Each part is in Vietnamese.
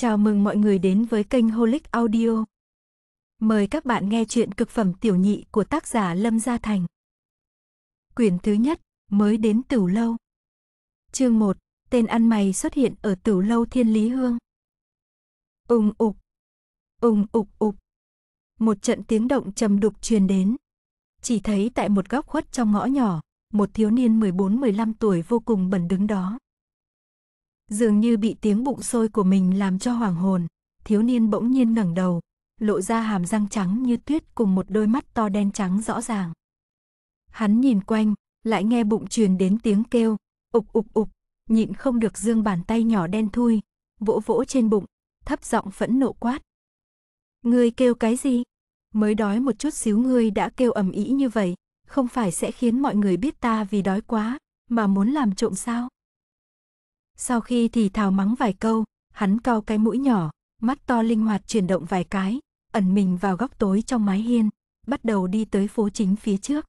Chào mừng mọi người đến với kênh Holic Audio. Mời các bạn nghe chuyện cực phẩm tiểu nhị của tác giả Lâm Gia Thành. Quyển thứ nhất, mới đến Tửu Lâu. Chương 1, tên ăn mày xuất hiện ở Tửu Lâu Thiên Lý Hương. Ùng ục, ùng ục ục. Một trận tiếng động trầm đục truyền đến. Chỉ thấy tại một góc khuất trong ngõ nhỏ, một thiếu niên 14-15 tuổi vô cùng bẩn đứng đó. Dường như bị tiếng bụng sôi của mình làm cho hoảng hồn, thiếu niên bỗng nhiên ngẩng đầu, lộ ra hàm răng trắng như tuyết cùng một đôi mắt to đen trắng rõ ràng. Hắn nhìn quanh, lại nghe bụng truyền đến tiếng kêu, ục ục ục, nhịn không được dương bàn tay nhỏ đen thui, vỗ vỗ trên bụng, thấp giọng phẫn nộ quát. Ngươi kêu cái gì? Mới đói một chút xíu ngươi đã kêu ầm ĩ như vậy, không phải sẽ khiến mọi người biết ta vì đói quá, mà muốn làm trộm sao? Sau khi thì thào mắng vài câu, hắn cao cái mũi nhỏ, mắt to linh hoạt chuyển động vài cái, ẩn mình vào góc tối trong mái hiên, bắt đầu đi tới phố chính phía trước.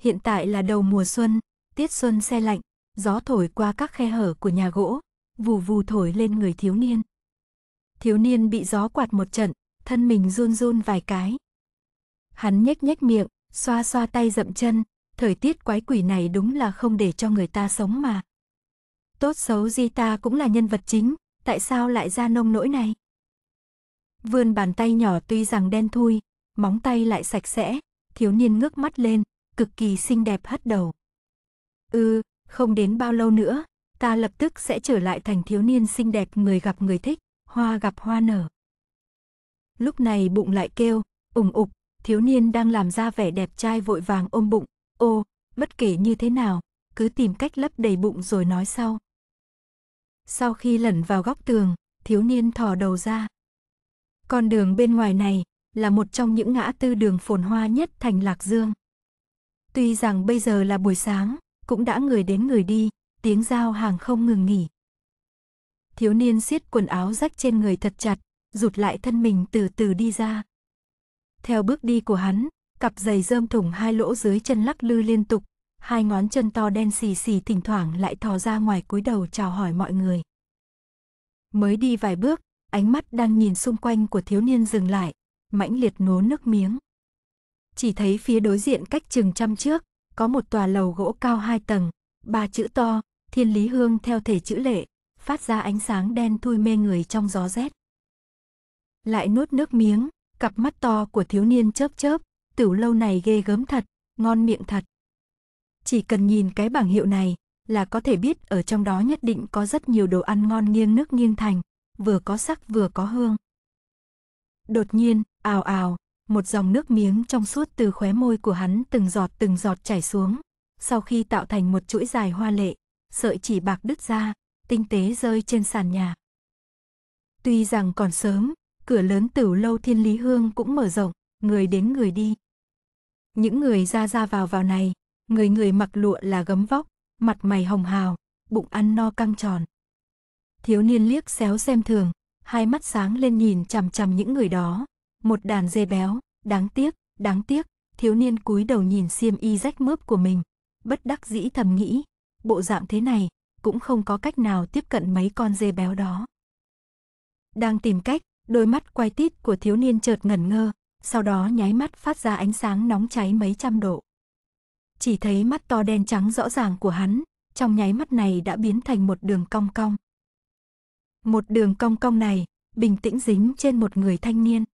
Hiện tại là đầu mùa xuân, tiết xuân xe lạnh, gió thổi qua các khe hở của nhà gỗ, vù vù thổi lên người thiếu niên. Thiếu niên bị gió quạt một trận, thân mình run run vài cái. Hắn nhếch nhếch miệng, xoa xoa tay dậm chân, thời tiết quái quỷ này đúng là không để cho người ta sống mà tốt xấu gì ta cũng là nhân vật chính, tại sao lại ra nông nỗi này? Vươn bàn tay nhỏ tuy rằng đen thui, móng tay lại sạch sẽ, thiếu niên ngước mắt lên, cực kỳ xinh đẹp hất đầu. Ừ, không đến bao lâu nữa, ta lập tức sẽ trở lại thành thiếu niên xinh đẹp người gặp người thích, hoa gặp hoa nở. Lúc này bụng lại kêu, ủng ục, thiếu niên đang làm ra vẻ đẹp trai vội vàng ôm bụng, ô, bất kể như thế nào, cứ tìm cách lấp đầy bụng rồi nói sau. Sau khi lẩn vào góc tường, thiếu niên thò đầu ra. Con đường bên ngoài này là một trong những ngã tư đường phồn hoa nhất thành Lạc Dương. Tuy rằng bây giờ là buổi sáng, cũng đã người đến người đi, tiếng giao hàng không ngừng nghỉ. Thiếu niên siết quần áo rách trên người thật chặt, rụt lại thân mình từ từ đi ra. Theo bước đi của hắn, cặp giày rơm thủng hai lỗ dưới chân lắc lư liên tục, hai ngón chân to đen xì xì thỉnh thoảng lại thò ra ngoài cúi đầu chào hỏi mọi người. Mới đi vài bước, ánh mắt đang nhìn xung quanh của thiếu niên dừng lại, mãnh liệt nố nước miếng. Chỉ thấy phía đối diện cách chừng trăm trước, có một tòa lầu gỗ cao hai tầng, ba chữ to, thiên lý hương theo thể chữ lệ, phát ra ánh sáng đen thui mê người trong gió rét. Lại nuốt nước miếng, cặp mắt to của thiếu niên chớp chớp, tửu lâu này ghê gớm thật, ngon miệng thật. Chỉ cần nhìn cái bảng hiệu này là có thể biết ở trong đó nhất định có rất nhiều đồ ăn ngon nghiêng nước nghiêng thành, vừa có sắc vừa có hương. Đột nhiên, ào ào, một dòng nước miếng trong suốt từ khóe môi của hắn từng giọt từng giọt chảy xuống, sau khi tạo thành một chuỗi dài hoa lệ, sợi chỉ bạc đứt ra, tinh tế rơi trên sàn nhà. Tuy rằng còn sớm, cửa lớn tửu lâu thiên lý hương cũng mở rộng, người đến người đi. Những người ra ra vào vào này, người người mặc lụa là gấm vóc, mặt mày hồng hào, bụng ăn no căng tròn. Thiếu niên liếc xéo xem thường, hai mắt sáng lên nhìn chằm chằm những người đó, một đàn dê béo, đáng tiếc, đáng tiếc, thiếu niên cúi đầu nhìn xiêm y rách mướp của mình, bất đắc dĩ thầm nghĩ, bộ dạng thế này cũng không có cách nào tiếp cận mấy con dê béo đó. Đang tìm cách, đôi mắt quay tít của thiếu niên chợt ngẩn ngơ, sau đó nháy mắt phát ra ánh sáng nóng cháy mấy trăm độ chỉ thấy mắt to đen trắng rõ ràng của hắn, trong nháy mắt này đã biến thành một đường cong cong. Một đường cong cong này, bình tĩnh dính trên một người thanh niên.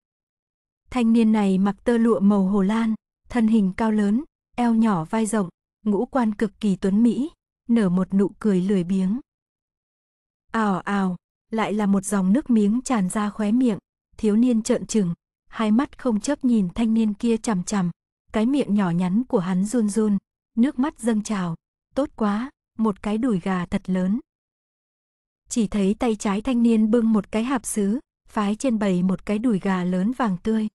Thanh niên này mặc tơ lụa màu hồ lan, thân hình cao lớn, eo nhỏ vai rộng, ngũ quan cực kỳ tuấn mỹ, nở một nụ cười lười biếng. Ào ào, lại là một dòng nước miếng tràn ra khóe miệng, thiếu niên trợn trừng, hai mắt không chớp nhìn thanh niên kia chằm chằm, cái miệng nhỏ nhắn của hắn run run, nước mắt dâng trào, tốt quá, một cái đùi gà thật lớn. Chỉ thấy tay trái thanh niên bưng một cái hạp sứ, phái trên bầy một cái đùi gà lớn vàng tươi.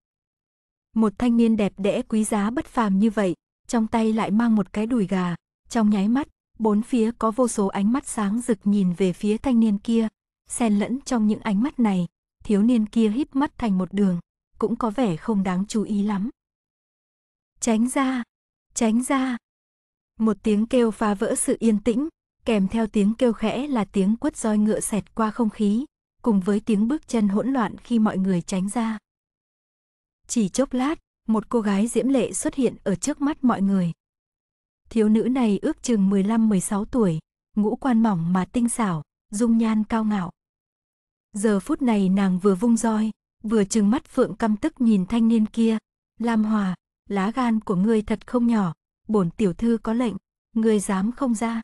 Một thanh niên đẹp đẽ quý giá bất phàm như vậy, trong tay lại mang một cái đùi gà, trong nháy mắt, bốn phía có vô số ánh mắt sáng rực nhìn về phía thanh niên kia, xen lẫn trong những ánh mắt này, thiếu niên kia híp mắt thành một đường, cũng có vẻ không đáng chú ý lắm. Tránh ra, tránh ra. Một tiếng kêu phá vỡ sự yên tĩnh, kèm theo tiếng kêu khẽ là tiếng quất roi ngựa xẹt qua không khí, cùng với tiếng bước chân hỗn loạn khi mọi người tránh ra. Chỉ chốc lát, một cô gái diễm lệ xuất hiện ở trước mắt mọi người. Thiếu nữ này ước chừng 15-16 tuổi, ngũ quan mỏng mà tinh xảo, dung nhan cao ngạo. Giờ phút này nàng vừa vung roi, vừa trừng mắt phượng căm tức nhìn thanh niên kia, Lam Hòa, lá gan của ngươi thật không nhỏ, bổn tiểu thư có lệnh, ngươi dám không ra.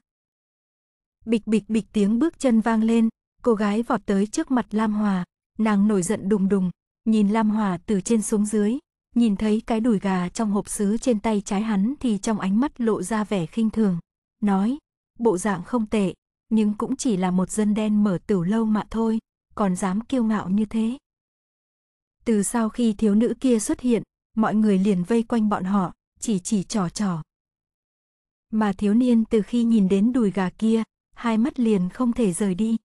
Bịch bịch bịch tiếng bước chân vang lên, cô gái vọt tới trước mặt Lam Hòa, nàng nổi giận đùng đùng, nhìn Lam Hòa từ trên xuống dưới, nhìn thấy cái đùi gà trong hộp sứ trên tay trái hắn thì trong ánh mắt lộ ra vẻ khinh thường, nói, bộ dạng không tệ, nhưng cũng chỉ là một dân đen mở tửu lâu mà thôi, còn dám kiêu ngạo như thế. Từ sau khi thiếu nữ kia xuất hiện, mọi người liền vây quanh bọn họ, chỉ chỉ trò trò. Mà thiếu niên từ khi nhìn đến đùi gà kia, hai mắt liền không thể rời đi.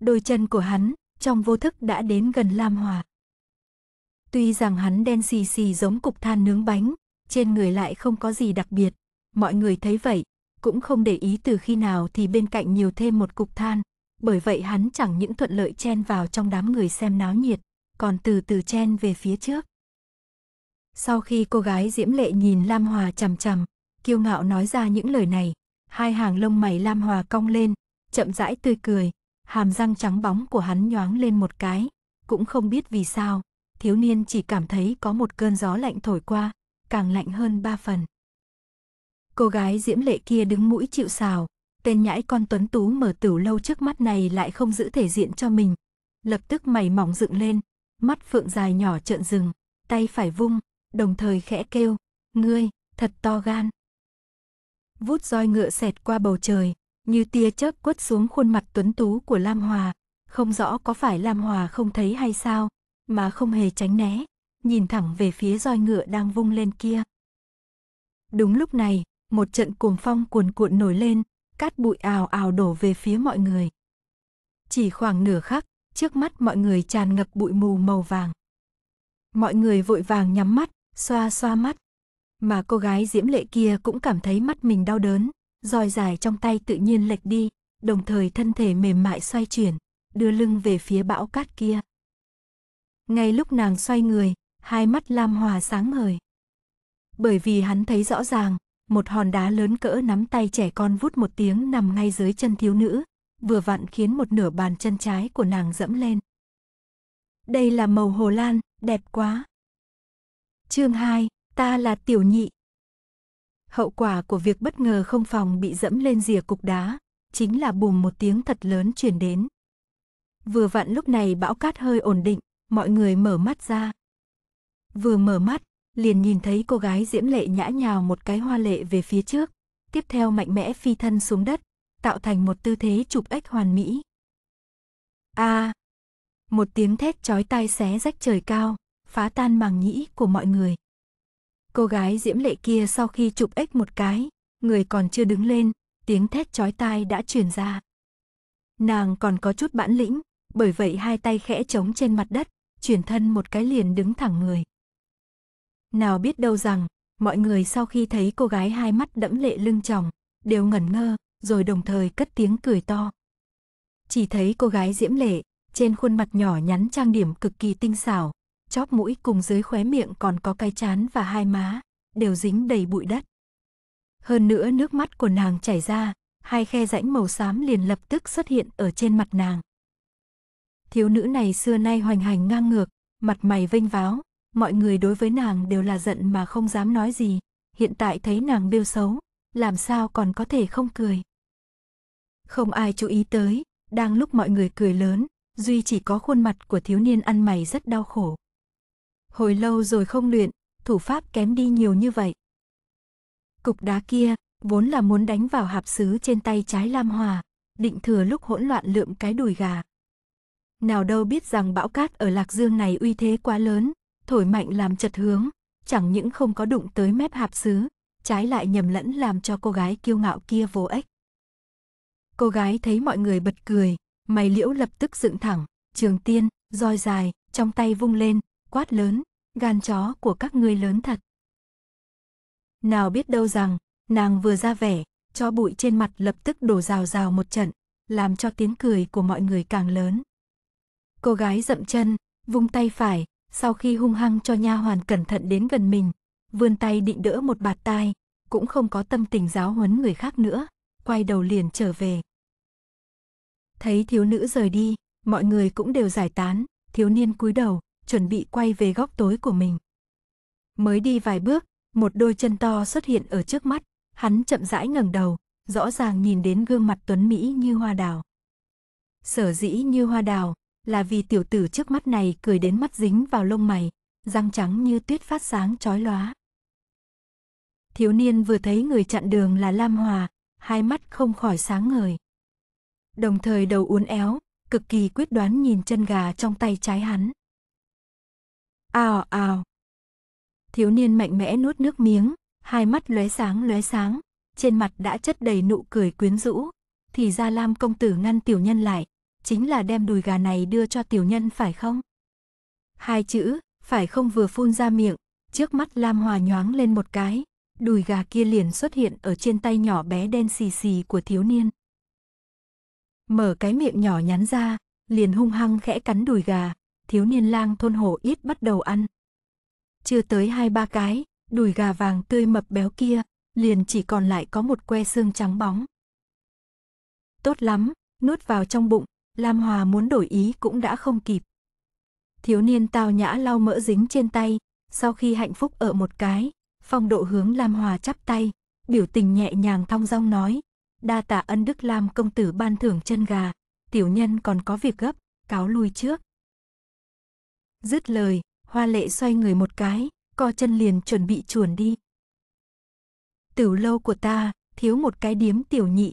Đôi chân của hắn, trong vô thức đã đến gần Lam Hòa. Tuy rằng hắn đen xì xì giống cục than nướng bánh, trên người lại không có gì đặc biệt, mọi người thấy vậy, cũng không để ý từ khi nào thì bên cạnh nhiều thêm một cục than, bởi vậy hắn chẳng những thuận lợi chen vào trong đám người xem náo nhiệt, còn từ từ chen về phía trước. Sau khi cô gái diễm lệ nhìn Lam Hòa chằm chằm, kiêu ngạo nói ra những lời này, hai hàng lông mày Lam Hòa cong lên, chậm rãi tươi cười, hàm răng trắng bóng của hắn nhoáng lên một cái, cũng không biết vì sao, thiếu niên chỉ cảm thấy có một cơn gió lạnh thổi qua, càng lạnh hơn ba phần. Cô gái diễm lệ kia đứng mũi chịu xào, tên nhãi con tuấn tú mở tửu lâu trước mắt này lại không giữ thể diện cho mình. Lập tức mày mỏng dựng lên, mắt phượng dài nhỏ trợn rừng, tay phải vung, đồng thời khẽ kêu, ngươi, thật to gan. Vút roi ngựa xẹt qua bầu trời, như tia chớp quất xuống khuôn mặt tuấn tú của Lam Hòa, không rõ có phải Lam Hòa không thấy hay sao, mà không hề tránh né, nhìn thẳng về phía roi ngựa đang vung lên kia. Đúng lúc này, một trận cuồng phong cuồn cuộn nổi lên, cát bụi ào ào đổ về phía mọi người. Chỉ khoảng nửa khắc, trước mắt mọi người tràn ngập bụi mù màu vàng. Mọi người vội vàng nhắm mắt, xoa xoa mắt. Mà cô gái diễm lệ kia cũng cảm thấy mắt mình đau đớn, roi dài trong tay tự nhiên lệch đi, đồng thời thân thể mềm mại xoay chuyển, đưa lưng về phía bão cát kia. Ngay lúc nàng xoay người, hai mắt Lam Hòa sáng ngời. Bởi vì hắn thấy rõ ràng, một hòn đá lớn cỡ nắm tay trẻ con vút một tiếng nằm ngay dưới chân thiếu nữ, vừa vặn khiến một nửa bàn chân trái của nàng dẫm lên. Đây là màu hồ lan, đẹp quá. Chương 2, ta là tiểu nhị. Hậu quả của việc bất ngờ không phòng bị dẫm lên rìa cục đá, chính là bùm một tiếng thật lớn truyền đến. Vừa vặn lúc này bão cát hơi ổn định, mọi người mở mắt ra. Vừa mở mắt, liền nhìn thấy cô gái diễm lệ nhã nhào một cái hoa lệ về phía trước, tiếp theo mạnh mẽ phi thân xuống đất, tạo thành một tư thế chụp ếch hoàn mỹ. A! À, một tiếng thét chói tai xé rách trời cao phá tan màng nhĩ của mọi người. Cô gái diễm lệ kia sau khi chụp ếch một cái, người còn chưa đứng lên, tiếng thét chói tai đã truyền ra. Nàng còn có chút bản lĩnh, bởi vậy hai tay khẽ chống trên mặt đất, chuyển thân một cái liền đứng thẳng người. Nào biết đâu rằng, mọi người sau khi thấy cô gái hai mắt đẫm lệ lưng tròng, đều ngẩn ngơ, rồi đồng thời cất tiếng cười to. Chỉ thấy cô gái diễm lệ, trên khuôn mặt nhỏ nhắn trang điểm cực kỳ tinh xảo, chóp mũi cùng dưới khóe miệng còn có cái chán và hai má, đều dính đầy bụi đất. Hơn nữa nước mắt của nàng chảy ra, hai khe rãnh màu xám liền lập tức xuất hiện ở trên mặt nàng. Thiếu nữ này xưa nay hoành hành ngang ngược, mặt mày vênh váo, mọi người đối với nàng đều là giận mà không dám nói gì, hiện tại thấy nàng bêu xấu, làm sao còn có thể không cười. Không ai chú ý tới, đang lúc mọi người cười lớn, duy chỉ có khuôn mặt của thiếu niên ăn mày rất đau khổ. Hồi lâu rồi không luyện, thủ pháp kém đi nhiều như vậy. Cục đá kia, vốn là muốn đánh vào hạp sứ trên tay trái Lam Hòa, định thừa lúc hỗn loạn lượm cái đùi gà. Nào đâu biết rằng bão cát ở Lạc Dương này uy thế quá lớn, thổi mạnh làm chật hướng, chẳng những không có đụng tới mép hạp sứ, trái lại nhầm lẫn làm cho cô gái kiêu ngạo kia vô ích. Cô gái thấy mọi người bật cười, mày liễu lập tức dựng thẳng, trường tiên, roi dài, trong tay vung lên, quát lớn, gan chó của các ngươi lớn thật. Nào biết đâu rằng, nàng vừa ra vẻ, cho bụi trên mặt lập tức đổ rào rào một trận, làm cho tiếng cười của mọi người càng lớn. Cô gái dậm chân, vung tay phải, sau khi hung hăng cho nha hoàn cẩn thận đến gần mình, vươn tay định đỡ một bạt tai, cũng không có tâm tình giáo huấn người khác nữa, quay đầu liền trở về. Thấy thiếu nữ rời đi, mọi người cũng đều giải tán, thiếu niên cúi đầu, chuẩn bị quay về góc tối của mình. Mới đi vài bước, một đôi chân to xuất hiện ở trước mắt, hắn chậm rãi ngẩng đầu, rõ ràng nhìn đến gương mặt tuấn mỹ như hoa đào. Sở dĩ như hoa đào là vì tiểu tử trước mắt này cười đến mắt dính vào lông mày, răng trắng như tuyết phát sáng chói lóa. Thiếu niên vừa thấy người chặn đường là Lam Hòa, hai mắt không khỏi sáng ngời. Đồng thời đầu uốn éo, cực kỳ quyết đoán nhìn chân gà trong tay trái hắn. Ào ào. Thiếu niên mạnh mẽ nuốt nước miếng, hai mắt lóe sáng lóe sáng, trên mặt đã chất đầy nụ cười quyến rũ. Thì ra Lam công tử ngăn tiểu nhân lại, chính là đem đùi gà này đưa cho tiểu nhân phải không? Hai chữ, phải không vừa phun ra miệng, trước mắt Lam Hòa nhoáng lên một cái, đùi gà kia liền xuất hiện ở trên tay nhỏ bé đen xì xì của thiếu niên. Mở cái miệng nhỏ nhắn ra, liền hung hăng khẽ cắn đùi gà, thiếu niên lang thôn hổ ít bắt đầu ăn. Chưa tới hai ba cái, đùi gà vàng tươi mập béo kia, liền chỉ còn lại có một que xương trắng bóng. Tốt lắm, nuốt vào trong bụng, Lam Hòa muốn đổi ý cũng đã không kịp. Thiếu niên tao nhã lau mỡ dính trên tay, sau khi hạnh phúc ở một cái, phong độ hướng Lam Hòa chắp tay, biểu tình nhẹ nhàng thong dong nói, đa tạ ân đức Lam công tử ban thưởng chân gà, tiểu nhân còn có việc gấp, cáo lui trước. Dứt lời, hoa lệ xoay người một cái, co chân liền chuẩn bị chuồn đi. Tửu lâu của ta, thiếu một cái điếm tiểu nhị.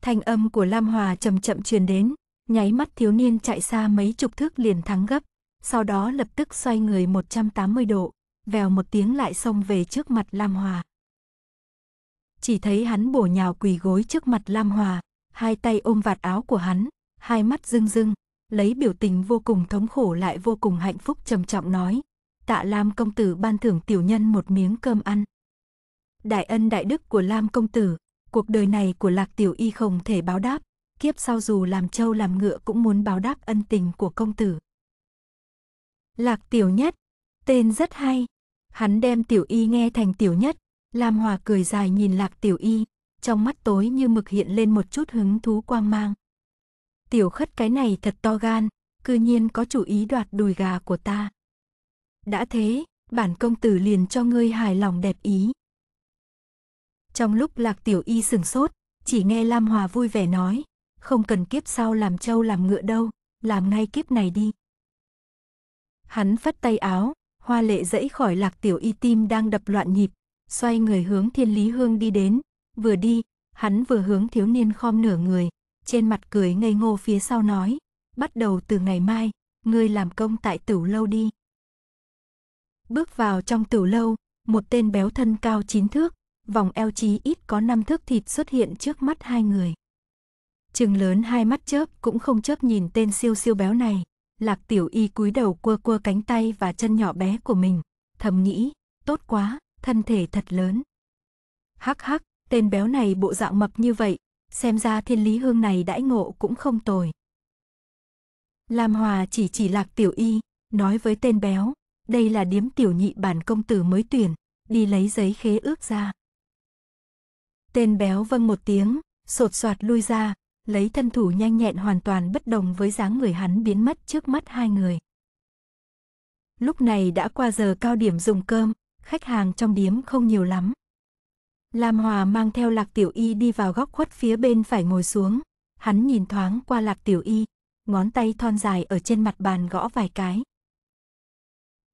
Thanh âm của Lam Hòa chậm chậm truyền đến, nháy mắt thiếu niên chạy xa mấy chục thước liền thắng gấp, sau đó lập tức xoay người 180 độ, vèo một tiếng lại xông về trước mặt Lam Hòa. Chỉ thấy hắn bổ nhào quỳ gối trước mặt Lam Hòa, hai tay ôm vạt áo của hắn, hai mắt rưng rưng, lấy biểu tình vô cùng thống khổ lại vô cùng hạnh phúc trầm trọng nói, tạ Lam công tử ban thưởng tiểu nhân một miếng cơm ăn. Đại ân đại đức của Lam công tử, cuộc đời này của Lạc Tiểu Y không thể báo đáp, kiếp sau dù làm trâu làm ngựa cũng muốn báo đáp ân tình của công tử. Lạc Tiểu Nhất, tên rất hay. Hắn đem Tiểu Y nghe thành Tiểu Nhất, Lam Hòa cười dài nhìn Lạc Tiểu Y, trong mắt tối như mực hiện lên một chút hứng thú quang mang tiểu khất cái này thật to gan, cư nhiên có chủ ý đoạt đùi gà của ta. Đã thế, bản công tử liền cho ngươi hài lòng đẹp ý. Trong lúc lạc tiểu y sừng sốt, chỉ nghe Lam Hòa vui vẻ nói, không cần kiếp sau làm trâu làm ngựa đâu, làm ngay kiếp này đi. Hắn phất tay áo, hoa lệ dẫy khỏi lạc tiểu y tim đang đập loạn nhịp, xoay người hướng thiên lý hương đi đến, vừa đi, hắn vừa hướng thiếu niên khom nửa người, trên mặt cười ngây ngô phía sau nói, bắt đầu từ ngày mai, ngươi làm công tại tửu lâu đi. Bước vào trong tửu lâu, một tên béo thân cao chín thước, vòng eo chí ít có năm thước thịt xuất hiện trước mắt hai người. Trừng lớn hai mắt chớp cũng không chớp nhìn tên siêu siêu béo này, Lạc Tiểu Y cúi đầu quơ quơ cánh tay và chân nhỏ bé của mình, thầm nghĩ, tốt quá, thân thể thật lớn. Hắc hắc, tên béo này bộ dạng mập như vậy, Xem ra thiên lý hương này đãi ngộ cũng không tồi. Lam Hòa chỉ chỉ lạc tiểu y, nói với tên béo, đây là điếm tiểu nhị bản công tử mới tuyển, đi lấy giấy khế ước ra. Tên béo vâng một tiếng, sột soạt lui ra, lấy thân thủ nhanh nhẹn hoàn toàn bất đồng với dáng người hắn biến mất trước mắt hai người. Lúc này đã qua giờ cao điểm dùng cơm, khách hàng trong điếm không nhiều lắm, Lam Hòa mang theo Lạc Tiểu Y đi vào góc khuất phía bên phải ngồi xuống. Hắn nhìn thoáng qua Lạc Tiểu Y, ngón tay thon dài ở trên mặt bàn gõ vài cái.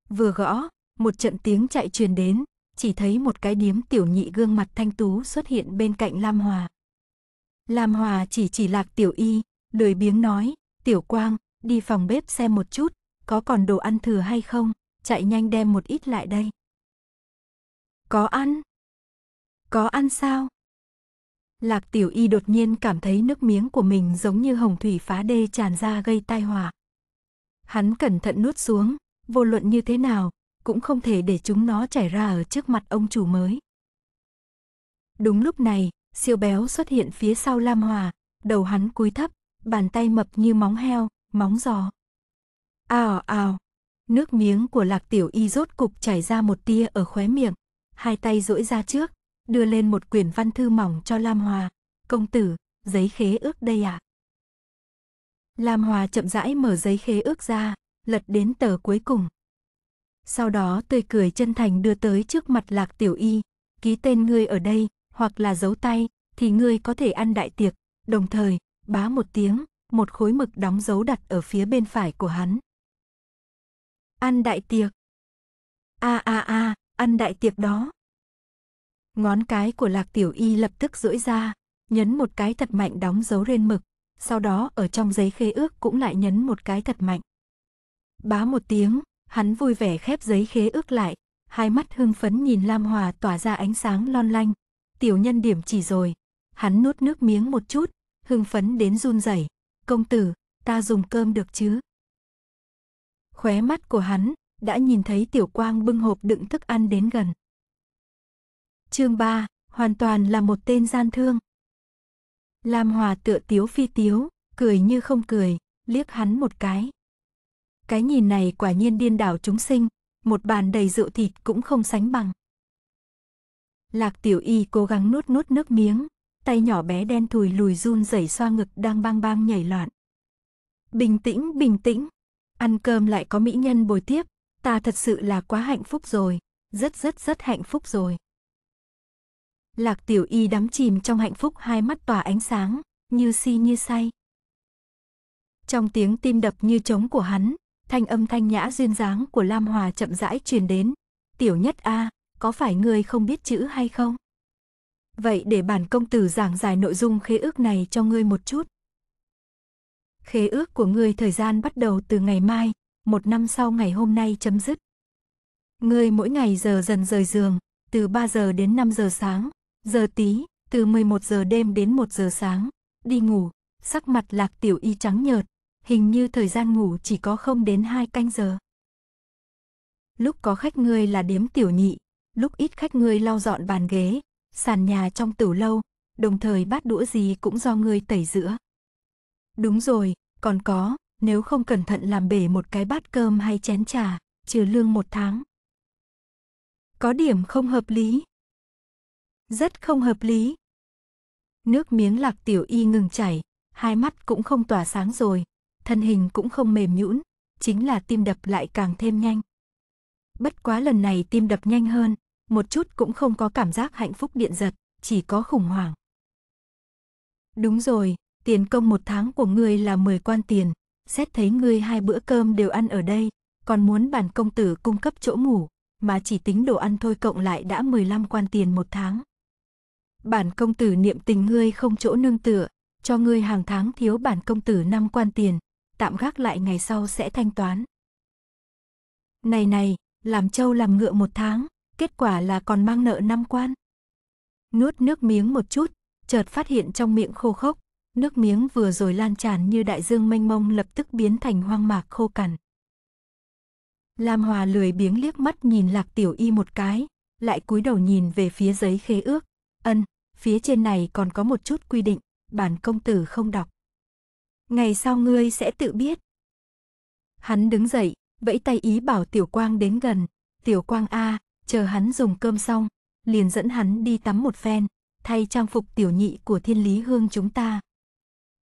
Vừa gõ, một trận tiếng chạy truyền đến, chỉ thấy một cái điếm tiểu nhị gương mặt thanh tú xuất hiện bên cạnh Lam Hòa. Lam Hòa chỉ chỉ Lạc Tiểu Y, lười biếng nói, Tiểu Quang, đi phòng bếp xem một chút, có còn đồ ăn thừa hay không, chạy nhanh đem một ít lại đây. Có ăn, có ăn sao? Lạc Tiểu Y đột nhiên cảm thấy nước miếng của mình giống như hồng thủy phá đê tràn ra gây tai họa. Hắn cẩn thận nuốt xuống, vô luận như thế nào, cũng không thể để chúng nó chảy ra ở trước mặt ông chủ mới. Đúng lúc này, siêu béo xuất hiện phía sau Lam Hòa, đầu hắn cúi thấp, bàn tay mập như móng heo, móng giò. Ào ào, nước miếng của Lạc Tiểu Y rốt cục chảy ra một tia ở khóe miệng, hai tay duỗi ra trước, đưa lên một quyển văn thư mỏng cho Lam Hòa. Công tử, giấy khế ước đây ạ. À? Lam Hòa chậm rãi mở giấy khế ước ra, lật đến tờ cuối cùng. Sau đó tươi cười chân thành đưa tới trước mặt Lạc Tiểu Y, ký tên ngươi ở đây, hoặc là giấu tay, thì ngươi có thể ăn đại tiệc, đồng thời, bá một tiếng, một khối mực đóng dấu đặt ở phía bên phải của hắn. Ăn đại tiệc. A a a, ăn đại tiệc đó. Ngón cái của Lạc Tiểu Y lập tức duỗi ra, nhấn một cái thật mạnh đóng dấu rên mực, sau đó ở trong giấy khế ước cũng lại nhấn một cái thật mạnh. Bá một tiếng, hắn vui vẻ khép giấy khế ước lại, hai mắt hưng phấn nhìn Lam Hòa tỏa ra ánh sáng lon lanh. Tiểu nhân điểm chỉ rồi, hắn nuốt nước miếng một chút, hưng phấn đến run rẩy. Công tử, ta dùng cơm được chứ? Khóe mắt của hắn đã nhìn thấy tiểu quang bưng hộp đựng thức ăn đến gần. Chương 3, hoàn toàn là một tên gian thương. Lam Hòa tựa tiếu phi tiếu, cười như không cười, liếc hắn một cái. Cái nhìn này quả nhiên điên đảo chúng sinh, một bàn đầy rượu thịt cũng không sánh bằng. Lạc tiểu y cố gắng nuốt nuốt nước miếng, tay nhỏ bé đen thùi lùi run rẩy xoa ngực đang bang bang nhảy loạn. Bình tĩnh, bình tĩnh, ăn cơm lại có mỹ nhân bồi tiếp, ta thật sự là quá hạnh phúc rồi, rất rất rất hạnh phúc rồi. Lạc Tiểu Y đắm chìm trong hạnh phúc hai mắt tỏa ánh sáng, như si như say. Trong tiếng tim đập như trống của hắn, thanh âm thanh nhã duyên dáng của Lam Hòa chậm rãi truyền đến. Tiểu nhất A, à, có phải ngươi không biết chữ hay không? Vậy để bản công tử giảng giải nội dung khế ước này cho ngươi một chút. Khế ước của ngươi thời gian bắt đầu từ ngày mai, một năm sau ngày hôm nay chấm dứt. Ngươi mỗi ngày giờ dần rời giường, từ 3 giờ đến 5 giờ sáng, Giờ tí, từ 11 giờ đêm đến 1 giờ sáng, đi ngủ, sắc mặt lạc tiểu y trắng nhợt, hình như thời gian ngủ chỉ có không đến 2 canh giờ. Lúc có khách ngươi là đếm tiểu nhị, lúc ít khách ngươi lau dọn bàn ghế, sàn nhà trong tửu lâu, đồng thời bát đũa gì cũng do ngươi tẩy giữa. Đúng rồi, còn có, nếu không cẩn thận làm bể một cái bát cơm hay chén trà, trừ lương một tháng. Có điểm không hợp lý, rất không hợp lý. Nước miếng lạc tiểu y ngừng chảy, hai mắt cũng không tỏa sáng rồi, thân hình cũng không mềm nhũn, chính là tim đập lại càng thêm nhanh. Bất quá lần này tim đập nhanh hơn, một chút cũng không có cảm giác hạnh phúc điện giật, chỉ có khủng hoảng. Đúng rồi, tiền công một tháng của ngươi là 10 quan tiền, xét thấy ngươi hai bữa cơm đều ăn ở đây, còn muốn bản công tử cung cấp chỗ ngủ, mà chỉ tính đồ ăn thôi cộng lại đã 15 quan tiền một tháng bản công tử niệm tình ngươi không chỗ nương tựa, cho ngươi hàng tháng thiếu bản công tử năm quan tiền, tạm gác lại ngày sau sẽ thanh toán. Này này, làm trâu làm ngựa một tháng, kết quả là còn mang nợ năm quan. Nuốt nước miếng một chút, chợt phát hiện trong miệng khô khốc, nước miếng vừa rồi lan tràn như đại dương mênh mông lập tức biến thành hoang mạc khô cằn. Lam Hòa lười biếng liếc mắt nhìn Lạc Tiểu Y một cái, lại cúi đầu nhìn về phía giấy khế ước, ân, phía trên này còn có một chút quy định, bản công tử không đọc. Ngày sau ngươi sẽ tự biết. Hắn đứng dậy, vẫy tay ý bảo Tiểu Quang đến gần. Tiểu Quang A, chờ hắn dùng cơm xong, liền dẫn hắn đi tắm một phen, thay trang phục tiểu nhị của thiên lý hương chúng ta.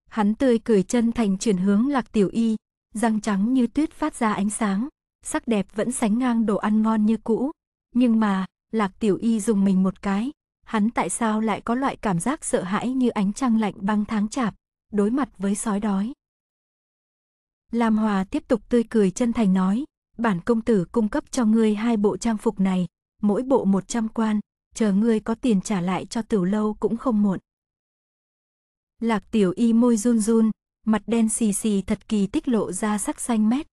Hắn tươi cười chân thành chuyển hướng lạc tiểu y, răng trắng như tuyết phát ra ánh sáng, sắc đẹp vẫn sánh ngang đồ ăn ngon như cũ. Nhưng mà, lạc tiểu y dùng mình một cái, hắn tại sao lại có loại cảm giác sợ hãi như ánh trăng lạnh băng tháng chạp, đối mặt với sói đói. Lam Hòa tiếp tục tươi cười chân thành nói, bản công tử cung cấp cho ngươi hai bộ trang phục này, mỗi bộ một trăm quan, chờ ngươi có tiền trả lại cho tiểu lâu cũng không muộn. Lạc tiểu y môi run run, mặt đen xì xì thật kỳ tích lộ ra sắc xanh mét.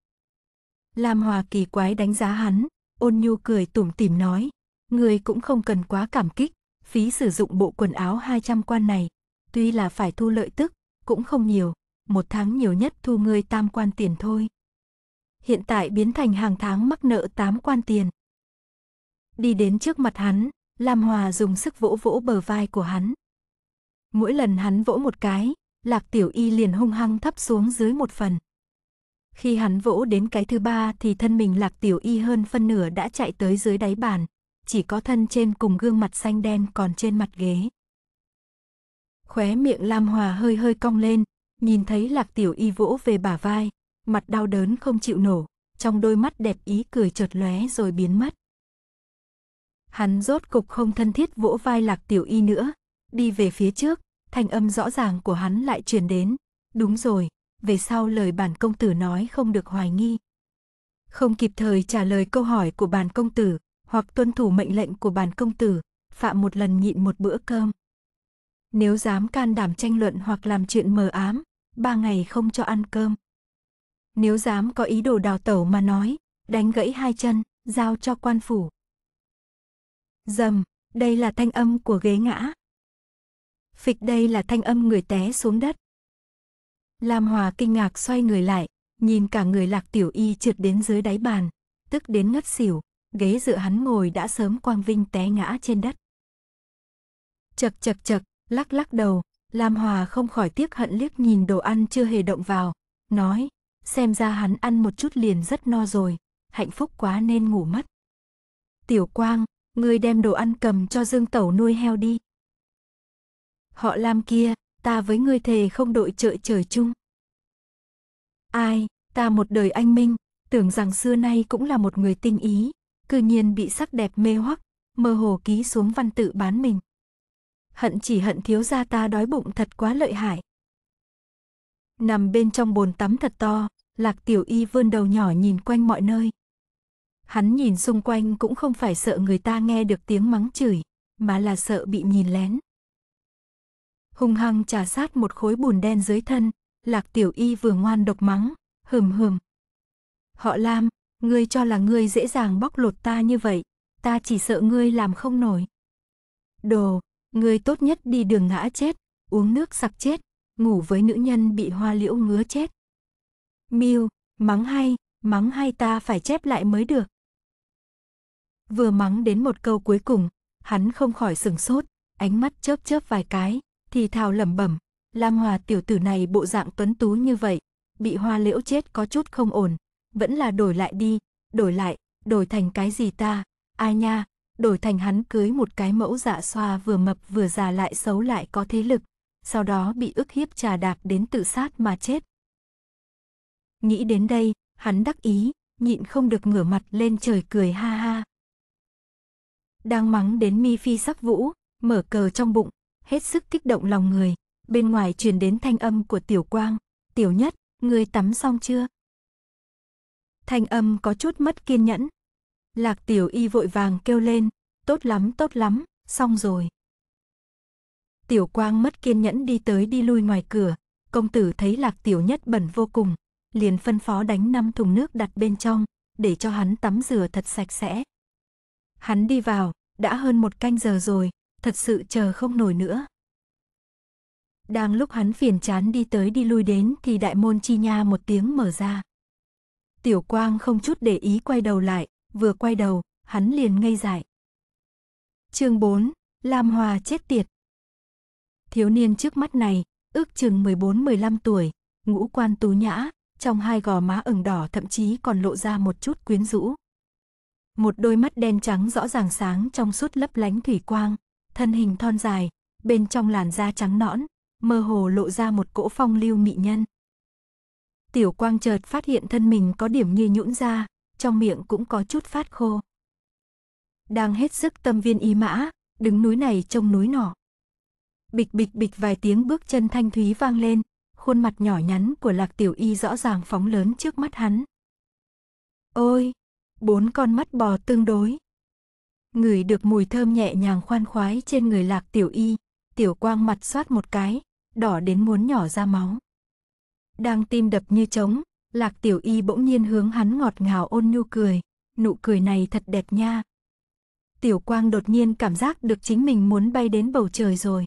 Lam Hòa kỳ quái đánh giá hắn, ôn nhu cười tủm tỉm nói, ngươi cũng không cần quá cảm kích, phí sử dụng bộ quần áo 200 quan này, tuy là phải thu lợi tức, cũng không nhiều, một tháng nhiều nhất thu ngươi tam quan tiền thôi. Hiện tại biến thành hàng tháng mắc nợ 8 quan tiền. Đi đến trước mặt hắn, Lam Hòa dùng sức vỗ vỗ bờ vai của hắn. Mỗi lần hắn vỗ một cái, Lạc Tiểu Y liền hung hăng thấp xuống dưới một phần. Khi hắn vỗ đến cái thứ ba thì thân mình Lạc Tiểu Y hơn phân nửa đã chạy tới dưới đáy bàn, chỉ có thân trên cùng gương mặt xanh đen còn trên mặt ghế. Khóe miệng Lam Hòa hơi hơi cong lên, nhìn thấy Lạc Tiểu Y vỗ về bả vai, mặt đau đớn không chịu nổ, trong đôi mắt đẹp ý cười chợt lóe rồi biến mất. Hắn rốt cục không thân thiết vỗ vai Lạc Tiểu Y nữa, đi về phía trước, thanh âm rõ ràng của hắn lại truyền đến, đúng rồi, về sau lời bản công tử nói không được hoài nghi. Không kịp thời trả lời câu hỏi của bản công tử, hoặc tuân thủ mệnh lệnh của bản công tử, phạm một lần nhịn một bữa cơm. Nếu dám can đảm tranh luận hoặc làm chuyện mờ ám, ba ngày không cho ăn cơm. Nếu dám có ý đồ đào tẩu mà nói, đánh gãy hai chân, giao cho quan phủ. Dầm, đây là thanh âm của ghế ngã. Phịch đây là thanh âm người té xuống đất. Lam Hòa kinh ngạc xoay người lại, nhìn cả người lạc tiểu y trượt đến dưới đáy bàn, tức đến ngất xỉu ghế dựa hắn ngồi đã sớm quang vinh té ngã trên đất. Chật chật chật, lắc lắc đầu, Lam Hòa không khỏi tiếc hận liếc nhìn đồ ăn chưa hề động vào, nói, xem ra hắn ăn một chút liền rất no rồi, hạnh phúc quá nên ngủ mất. Tiểu Quang, ngươi đem đồ ăn cầm cho Dương Tẩu nuôi heo đi. Họ Lam kia, ta với ngươi thề không đội trời trời chung. Ai, ta một đời anh minh, tưởng rằng xưa nay cũng là một người tinh ý, cư nhiên bị sắc đẹp mê hoắc, mơ hồ ký xuống văn tự bán mình. Hận chỉ hận thiếu gia ta đói bụng thật quá lợi hại. Nằm bên trong bồn tắm thật to, Lạc Tiểu Y vươn đầu nhỏ nhìn quanh mọi nơi. Hắn nhìn xung quanh cũng không phải sợ người ta nghe được tiếng mắng chửi, mà là sợ bị nhìn lén. Hung hăng trà sát một khối bùn đen dưới thân, Lạc Tiểu Y vừa ngoan độc mắng, hừm hừm. Họ Lam, Ngươi cho là ngươi dễ dàng bóc lột ta như vậy, ta chỉ sợ ngươi làm không nổi. Đồ, ngươi tốt nhất đi đường ngã chết, uống nước sặc chết, ngủ với nữ nhân bị hoa liễu ngứa chết. Miu, mắng hay, mắng hay ta phải chép lại mới được. Vừa mắng đến một câu cuối cùng, hắn không khỏi sừng sốt, ánh mắt chớp chớp vài cái, thì thào lẩm bẩm, Lam Hòa tiểu tử này bộ dạng tuấn tú như vậy, bị hoa liễu chết có chút không ổn, vẫn là đổi lại đi, đổi lại, đổi thành cái gì ta, ai nha, đổi thành hắn cưới một cái mẫu dạ xoa vừa mập vừa già lại xấu lại có thế lực, sau đó bị ức hiếp trà đạp đến tự sát mà chết. Nghĩ đến đây, hắn đắc ý, nhịn không được ngửa mặt lên trời cười ha ha. Đang mắng đến mi phi sắc vũ, mở cờ trong bụng, hết sức kích động lòng người, bên ngoài truyền đến thanh âm của tiểu quang, tiểu nhất, người tắm xong chưa? thanh âm có chút mất kiên nhẫn. Lạc tiểu y vội vàng kêu lên, tốt lắm tốt lắm, xong rồi. Tiểu quang mất kiên nhẫn đi tới đi lui ngoài cửa, công tử thấy lạc tiểu nhất bẩn vô cùng, liền phân phó đánh năm thùng nước đặt bên trong, để cho hắn tắm rửa thật sạch sẽ. Hắn đi vào, đã hơn một canh giờ rồi, thật sự chờ không nổi nữa. Đang lúc hắn phiền chán đi tới đi lui đến thì đại môn chi nha một tiếng mở ra. Tiểu Quang không chút để ý quay đầu lại, vừa quay đầu, hắn liền ngây dại. Chương 4, Lam Hòa chết tiệt. Thiếu niên trước mắt này, ước chừng 14-15 tuổi, ngũ quan tú nhã, trong hai gò má ửng đỏ thậm chí còn lộ ra một chút quyến rũ. Một đôi mắt đen trắng rõ ràng sáng trong suốt lấp lánh thủy quang, thân hình thon dài, bên trong làn da trắng nõn, mơ hồ lộ ra một cỗ phong lưu mị nhân, Tiểu Quang chợt phát hiện thân mình có điểm nghi nhũn ra, trong miệng cũng có chút phát khô. Đang hết sức tâm viên ý mã, đứng núi này trông núi nọ. Bịch bịch bịch vài tiếng bước chân thanh thúy vang lên, khuôn mặt nhỏ nhắn của Lạc Tiểu Y rõ ràng phóng lớn trước mắt hắn. Ôi, bốn con mắt bò tương đối. Ngửi được mùi thơm nhẹ nhàng khoan khoái trên người Lạc Tiểu Y, Tiểu Quang mặt soát một cái, đỏ đến muốn nhỏ ra máu. Đang tim đập như trống, Lạc Tiểu Y bỗng nhiên hướng hắn ngọt ngào ôn nhu cười, nụ cười này thật đẹp nha. Tiểu Quang đột nhiên cảm giác được chính mình muốn bay đến bầu trời rồi.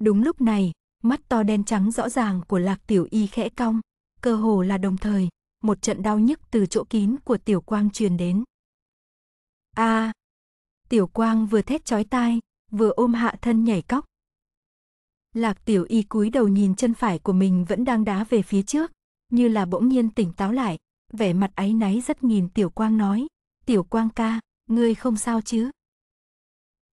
Đúng lúc này, mắt to đen trắng rõ ràng của Lạc Tiểu Y khẽ cong, cơ hồ là đồng thời, một trận đau nhức từ chỗ kín của Tiểu Quang truyền đến. A! À, tiểu Quang vừa thét chói tai, vừa ôm hạ thân nhảy cóc, Lạc tiểu y cúi đầu nhìn chân phải của mình vẫn đang đá về phía trước, như là bỗng nhiên tỉnh táo lại, vẻ mặt áy náy rất nhìn tiểu quang nói, tiểu quang ca, ngươi không sao chứ?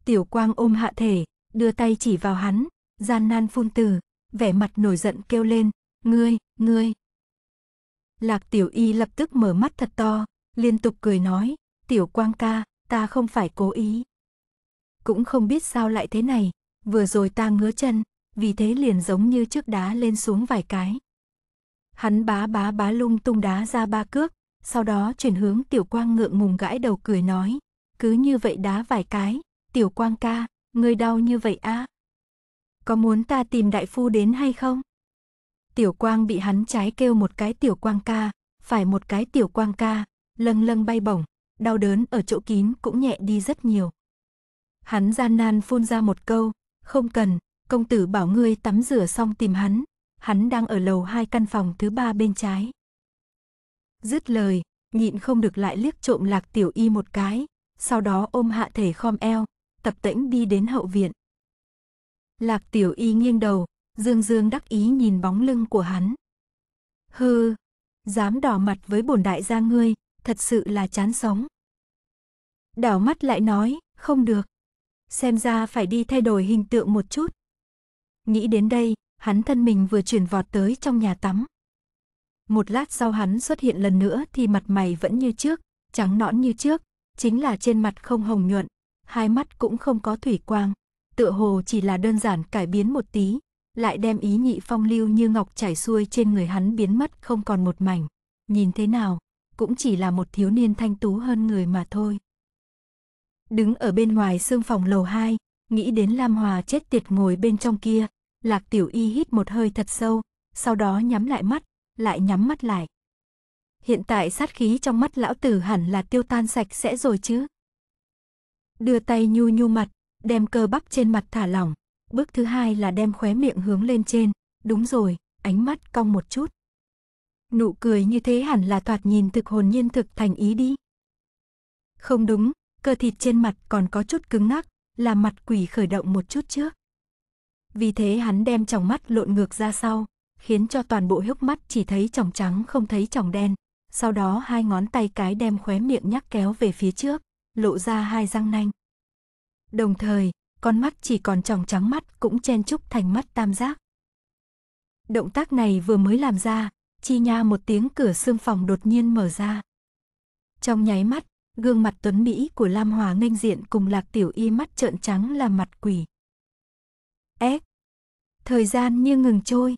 Tiểu quang ôm hạ thể, đưa tay chỉ vào hắn, gian nan phun từ, vẻ mặt nổi giận kêu lên, ngươi, ngươi. Lạc tiểu y lập tức mở mắt thật to, liên tục cười nói, tiểu quang ca, ta không phải cố ý. Cũng không biết sao lại thế này, vừa rồi ta ngứa chân, vì thế liền giống như trước đá lên xuống vài cái. Hắn bá bá bá lung tung đá ra ba cước, sau đó chuyển hướng tiểu quang ngượng ngùng gãi đầu cười nói, cứ như vậy đá vài cái, tiểu quang ca, người đau như vậy a à? Có muốn ta tìm đại phu đến hay không? Tiểu quang bị hắn trái kêu một cái tiểu quang ca, phải một cái tiểu quang ca, lâng lâng bay bổng, đau đớn ở chỗ kín cũng nhẹ đi rất nhiều. Hắn gian nan phun ra một câu, không cần, Công tử bảo ngươi tắm rửa xong tìm hắn, hắn đang ở lầu hai căn phòng thứ ba bên trái. Dứt lời, nhịn không được lại liếc trộm lạc tiểu y một cái, sau đó ôm hạ thể khom eo, tập tĩnh đi đến hậu viện. Lạc tiểu y nghiêng đầu, dương dương đắc ý nhìn bóng lưng của hắn. Hừ, dám đỏ mặt với bổn đại gia ngươi, thật sự là chán sống. Đảo mắt lại nói, không được. Xem ra phải đi thay đổi hình tượng một chút. Nghĩ đến đây, hắn thân mình vừa chuyển vọt tới trong nhà tắm. Một lát sau hắn xuất hiện lần nữa thì mặt mày vẫn như trước, trắng nõn như trước, chính là trên mặt không hồng nhuận, hai mắt cũng không có thủy quang, tựa hồ chỉ là đơn giản cải biến một tí, lại đem ý nhị phong lưu như ngọc chảy xuôi trên người hắn biến mất không còn một mảnh. Nhìn thế nào, cũng chỉ là một thiếu niên thanh tú hơn người mà thôi. Đứng ở bên ngoài sương phòng lầu 2, nghĩ đến Lam Hòa chết tiệt ngồi bên trong kia, Lạc Tiểu Y hít một hơi thật sâu, sau đó nhắm lại mắt, lại nhắm mắt lại. Hiện tại sát khí trong mắt lão tử hẳn là tiêu tan sạch sẽ rồi chứ. Đưa tay nhu nhu mặt, đem cơ bắp trên mặt thả lỏng, bước thứ hai là đem khóe miệng hướng lên trên, đúng rồi, ánh mắt cong một chút. Nụ cười như thế hẳn là thoạt nhìn thực hồn nhiên thực thành ý đi. Không đúng, cơ thịt trên mặt còn có chút cứng ngắc, là mặt quỷ khởi động một chút trước. Vì thế hắn đem tròng mắt lộn ngược ra sau, khiến cho toàn bộ hốc mắt chỉ thấy tròng trắng không thấy tròng đen. Sau đó hai ngón tay cái đem khóe miệng nhắc kéo về phía trước, lộ ra hai răng nanh. Đồng thời, con mắt chỉ còn tròng trắng mắt cũng chen chúc thành mắt tam giác. Động tác này vừa mới làm ra, chi nha một tiếng cửa xương phòng đột nhiên mở ra. Trong nháy mắt, gương mặt tuấn mỹ của Lam Hòa nghênh diện cùng Lạc Tiểu Y mắt trợn trắng là mặt quỷ. Ếch. Thời gian như ngừng trôi.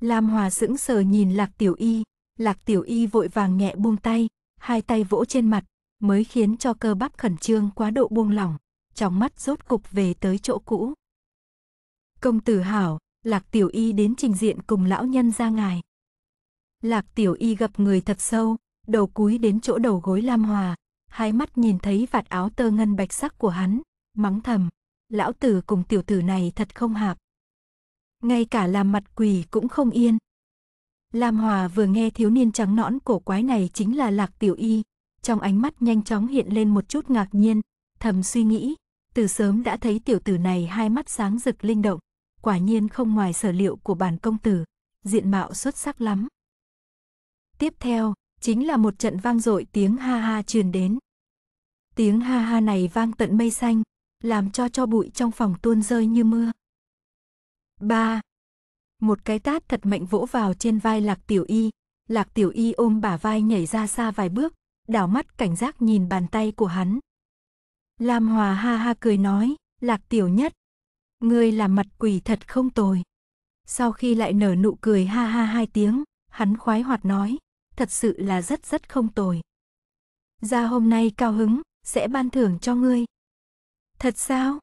Lam Hòa sững sờ nhìn Lạc Tiểu Y, Lạc Tiểu Y vội vàng nhẹ buông tay, hai tay vỗ trên mặt, mới khiến cho cơ bắp khẩn trương quá độ buông lỏng, trong mắt rốt cục về tới chỗ cũ. Công tử hảo, Lạc Tiểu Y đến trình diện cùng lão nhân ra ngài. Lạc Tiểu Y gặp người thật sâu, đầu cúi đến chỗ đầu gối Lam Hòa, hai mắt nhìn thấy vạt áo tơ ngân bạch sắc của hắn, mắng thầm, lão tử cùng tiểu tử này thật không hạp. Ngay cả làm mặt quỷ cũng không yên. Lam Hòa vừa nghe thiếu niên trắng nõn cổ quái này chính là Lạc Tiểu Y, trong ánh mắt nhanh chóng hiện lên một chút ngạc nhiên, thầm suy nghĩ, từ sớm đã thấy tiểu tử này hai mắt sáng rực linh động, quả nhiên không ngoài sở liệu của bản công tử, diện mạo xuất sắc lắm. Tiếp theo, chính là một trận vang dội tiếng ha ha truyền đến. Tiếng ha ha này vang tận mây xanh, làm cho cho bụi trong phòng tuôn rơi như mưa. ba Một cái tát thật mạnh vỗ vào trên vai Lạc Tiểu Y, Lạc Tiểu Y ôm bả vai nhảy ra xa vài bước, đảo mắt cảnh giác nhìn bàn tay của hắn. Lam Hòa ha ha cười nói, Lạc Tiểu Nhất, ngươi là mặt quỷ thật không tồi. Sau khi lại nở nụ cười ha ha hai tiếng, hắn khoái hoạt nói, thật sự là rất rất không tồi. Ra hôm nay cao hứng, sẽ ban thưởng cho ngươi. Thật sao?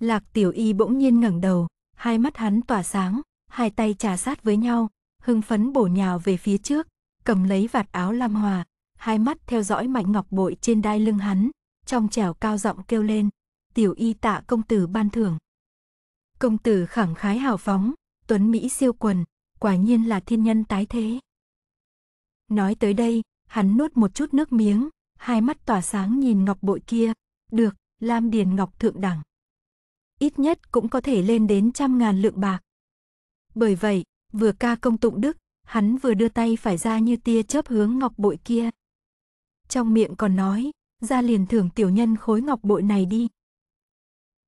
Lạc tiểu y bỗng nhiên ngẩng đầu, hai mắt hắn tỏa sáng, hai tay trà sát với nhau, hưng phấn bổ nhào về phía trước, cầm lấy vạt áo Lam Hòa, hai mắt theo dõi mạnh ngọc bội trên đai lưng hắn, trong trẻo cao giọng kêu lên, tiểu y tạ công tử ban thưởng. Công tử khẳng khái hào phóng, tuấn Mỹ siêu quần, quả nhiên là thiên nhân tái thế. Nói tới đây, hắn nuốt một chút nước miếng, hai mắt tỏa sáng nhìn ngọc bội kia. Được, Lam Điền Ngọc thượng đẳng. Ít nhất cũng có thể lên đến trăm ngàn lượng bạc. Bởi vậy, vừa ca công tụng đức, hắn vừa đưa tay phải ra như tia chớp hướng ngọc bội kia. Trong miệng còn nói, ra liền thưởng tiểu nhân khối ngọc bội này đi.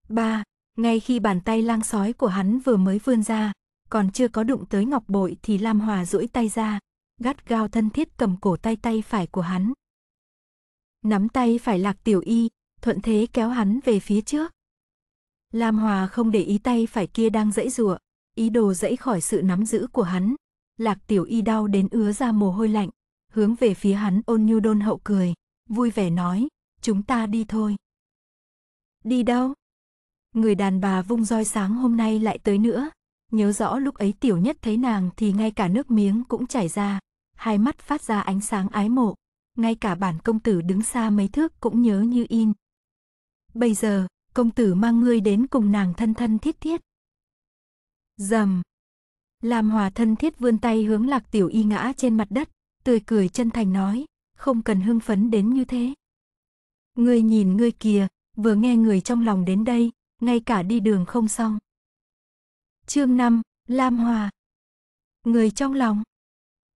ba Ngay khi bàn tay lang sói của hắn vừa mới vươn ra, còn chưa có đụng tới ngọc bội thì Lam Hòa duỗi tay ra, gắt gao thân thiết cầm cổ tay tay phải của hắn. Nắm tay phải lạc tiểu y, thuận thế kéo hắn về phía trước. Lam Hòa không để ý tay phải kia đang dãy rụa, ý đồ dãy khỏi sự nắm giữ của hắn. Lạc tiểu y đau đến ứa ra mồ hôi lạnh, hướng về phía hắn ôn nhu đôn hậu cười, vui vẻ nói, chúng ta đi thôi. Đi đâu? Người đàn bà vung roi sáng hôm nay lại tới nữa, nhớ rõ lúc ấy tiểu nhất thấy nàng thì ngay cả nước miếng cũng chảy ra, hai mắt phát ra ánh sáng ái mộ, ngay cả bản công tử đứng xa mấy thước cũng nhớ như in. Bây giờ, công tử mang ngươi đến cùng nàng thân thân thiết thiết. Dầm. Làm hòa thân thiết vươn tay hướng lạc tiểu y ngã trên mặt đất, tươi cười chân thành nói, không cần hưng phấn đến như thế. Ngươi nhìn ngươi kìa, vừa nghe người trong lòng đến đây, ngay cả đi đường không xong. Chương 5, Lam Hòa. Người trong lòng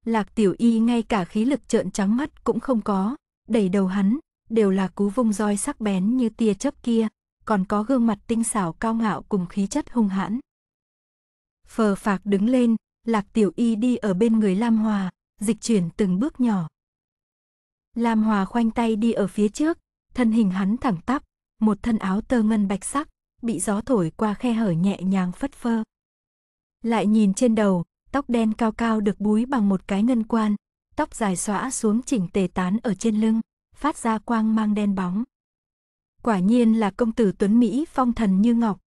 Lạc Tiểu Y ngay cả khí lực trợn trắng mắt cũng không có, đẩy đầu hắn, đều là cú vung roi sắc bén như tia chớp kia, còn có gương mặt tinh xảo cao ngạo cùng khí chất hung hãn. Phờ phạc đứng lên, Lạc Tiểu Y đi ở bên người Lam Hòa, dịch chuyển từng bước nhỏ. Lam Hòa khoanh tay đi ở phía trước, thân hình hắn thẳng tắp, một thân áo tơ ngân bạch sắc, bị gió thổi qua khe hở nhẹ nhàng phất phơ. Lại nhìn trên đầu, tóc đen cao cao được búi bằng một cái ngân quan, tóc dài xõa xuống chỉnh tề tán ở trên lưng, phát ra quang mang đen bóng. Quả nhiên là công tử Tuấn Mỹ phong thần như ngọc.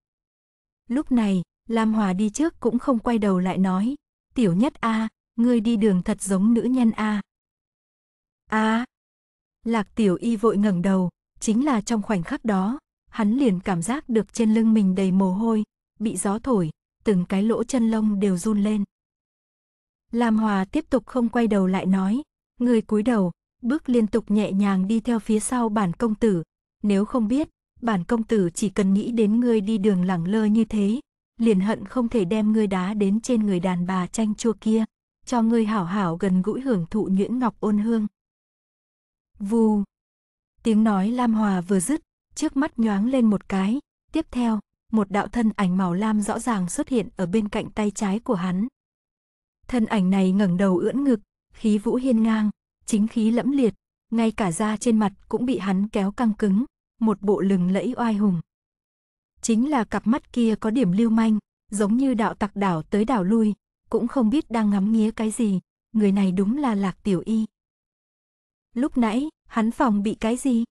Lúc này, Lam Hòa đi trước cũng không quay đầu lại nói, tiểu nhất A, à, ngươi đi đường thật giống nữ nhân A. À. A. À, lạc tiểu y vội ngẩng đầu, chính là trong khoảnh khắc đó, hắn liền cảm giác được trên lưng mình đầy mồ hôi, bị gió thổi, từng cái lỗ chân lông đều run lên. Lam Hòa tiếp tục không quay đầu lại nói, người cúi đầu, bước liên tục nhẹ nhàng đi theo phía sau bản công tử, nếu không biết, bản công tử chỉ cần nghĩ đến ngươi đi đường lẳng lơ như thế, liền hận không thể đem ngươi đá đến trên người đàn bà chanh chua kia, cho ngươi hảo hảo gần gũi hưởng thụ nhuyễn ngọc ôn hương. Vù. Tiếng nói Lam Hòa vừa dứt, trước mắt nhoáng lên một cái, tiếp theo, một đạo thân ảnh màu lam rõ ràng xuất hiện ở bên cạnh tay trái của hắn, Thân ảnh này ngẩng đầu ưỡn ngực, khí vũ hiên ngang, chính khí lẫm liệt, ngay cả da trên mặt cũng bị hắn kéo căng cứng, một bộ lừng lẫy oai hùng. Chính là cặp mắt kia có điểm lưu manh, giống như đạo tặc đảo tới đảo lui, cũng không biết đang ngắm nghía cái gì, người này đúng là Lạc Tiểu Y. Lúc nãy, hắn phòng bị cái gì?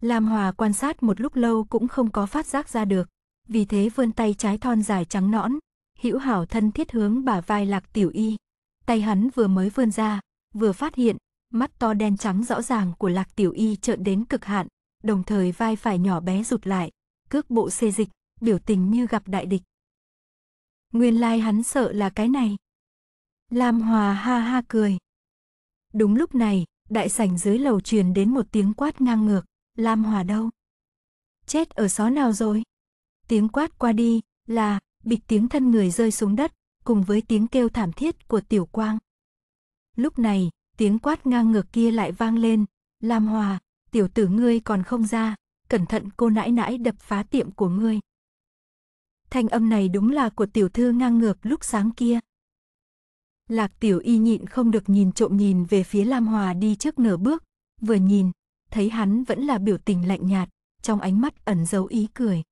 Lam Hòa quan sát một lúc lâu cũng không có phát giác ra được, vì thế vươn tay trái thon dài trắng nõn, hữu hảo thân thiết hướng bả vai lạc tiểu y. Tay hắn vừa mới vươn ra, vừa phát hiện, mắt to đen trắng rõ ràng của lạc tiểu y trợn đến cực hạn, đồng thời vai phải nhỏ bé rụt lại, cước bộ xê dịch, biểu tình như gặp đại địch. Nguyên lai hắn sợ là cái này. Lam Hòa ha ha cười. Đúng lúc này, đại sảnh dưới lầu truyền đến một tiếng quát ngang ngược, Lam Hòa đâu? Chết ở xó nào rồi? Tiếng quát qua đi, là, bịch tiếng thân người rơi xuống đất, cùng với tiếng kêu thảm thiết của Tiểu Quang. Lúc này, tiếng quát ngang ngược kia lại vang lên, Lam Hòa, tiểu tử ngươi còn không ra, cẩn thận cô nãi nãi đập phá tiệm của ngươi. Thanh âm này đúng là của tiểu thư ngang ngược lúc sáng kia. Lạc tiểu y nhịn không được nhìn trộm nhìn về phía Lam Hòa đi trước nửa bước, vừa nhìn, thấy hắn vẫn là biểu tình lạnh nhạt, trong ánh mắt ẩn dấu ý cười.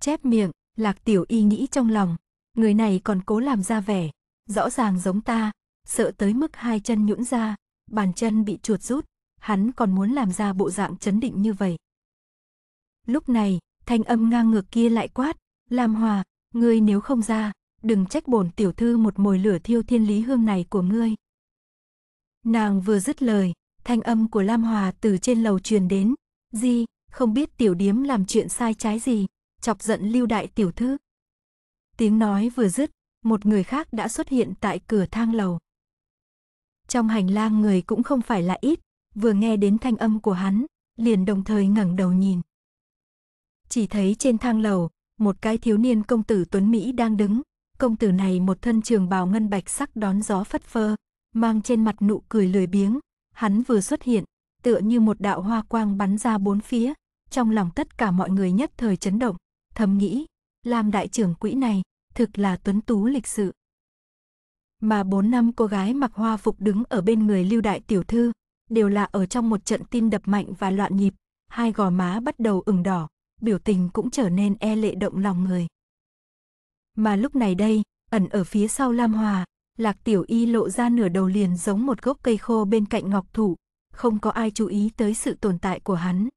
Chép miệng, Lạc Tiểu Y nghĩ trong lòng, người này còn cố làm ra vẻ, rõ ràng giống ta, sợ tới mức hai chân nhũn ra, bàn chân bị chuột rút, hắn còn muốn làm ra bộ dạng chấn định như vậy. Lúc này, thanh âm ngang ngược kia lại quát, Lam Hòa, ngươi nếu không ra, đừng trách bổn tiểu thư một mồi lửa thiêu thiên lý hương này của ngươi. Nàng vừa dứt lời, thanh âm của Lam Hòa từ trên lầu truyền đến, gì, không biết tiểu điếm làm chuyện sai trái gì chọc giận lưu đại tiểu thư. Tiếng nói vừa dứt, một người khác đã xuất hiện tại cửa thang lầu. Trong hành lang người cũng không phải là ít, vừa nghe đến thanh âm của hắn, liền đồng thời ngẩng đầu nhìn. Chỉ thấy trên thang lầu, một cái thiếu niên công tử Tuấn Mỹ đang đứng, công tử này một thân trường bào ngân bạch sắc đón gió phất phơ, mang trên mặt nụ cười lười biếng, hắn vừa xuất hiện, tựa như một đạo hoa quang bắn ra bốn phía, trong lòng tất cả mọi người nhất thời chấn động thầm nghĩ, làm đại trưởng quỹ này, thực là tuấn tú lịch sự. Mà bốn năm cô gái mặc hoa phục đứng ở bên người lưu đại tiểu thư, đều là ở trong một trận tin đập mạnh và loạn nhịp, hai gò má bắt đầu ửng đỏ, biểu tình cũng trở nên e lệ động lòng người. Mà lúc này đây, ẩn ở phía sau Lam Hòa, Lạc Tiểu Y lộ ra nửa đầu liền giống một gốc cây khô bên cạnh ngọc thủ không có ai chú ý tới sự tồn tại của hắn.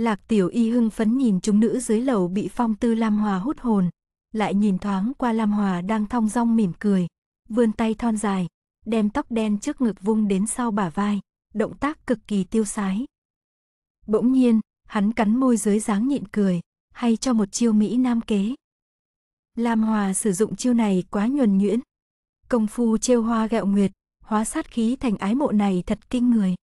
Lạc Tiểu Y hưng phấn nhìn chúng nữ dưới lầu bị phong tư Lam Hòa hút hồn, lại nhìn thoáng qua Lam Hòa đang thong dong mỉm cười, vươn tay thon dài, đem tóc đen trước ngực vung đến sau bả vai, động tác cực kỳ tiêu sái. Bỗng nhiên, hắn cắn môi dưới dáng nhịn cười, hay cho một chiêu Mỹ nam kế. Lam Hòa sử dụng chiêu này quá nhuần nhuyễn. Công phu trêu hoa gẹo nguyệt, hóa sát khí thành ái mộ này thật kinh người.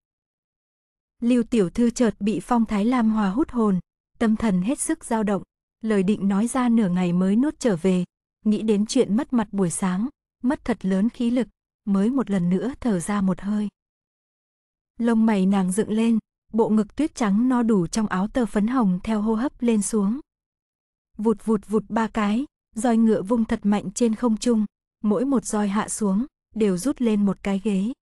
Lưu tiểu thư chợt bị phong thái lam hòa hút hồn, tâm thần hết sức dao động, lời định nói ra nửa ngày mới nuốt trở về, nghĩ đến chuyện mất mặt buổi sáng, mất thật lớn khí lực, mới một lần nữa thở ra một hơi. Lông mày nàng dựng lên, bộ ngực tuyết trắng no đủ trong áo tờ phấn hồng theo hô hấp lên xuống. Vụt vụt vụt ba cái, roi ngựa vung thật mạnh trên không trung, mỗi một roi hạ xuống, đều rút lên một cái ghế.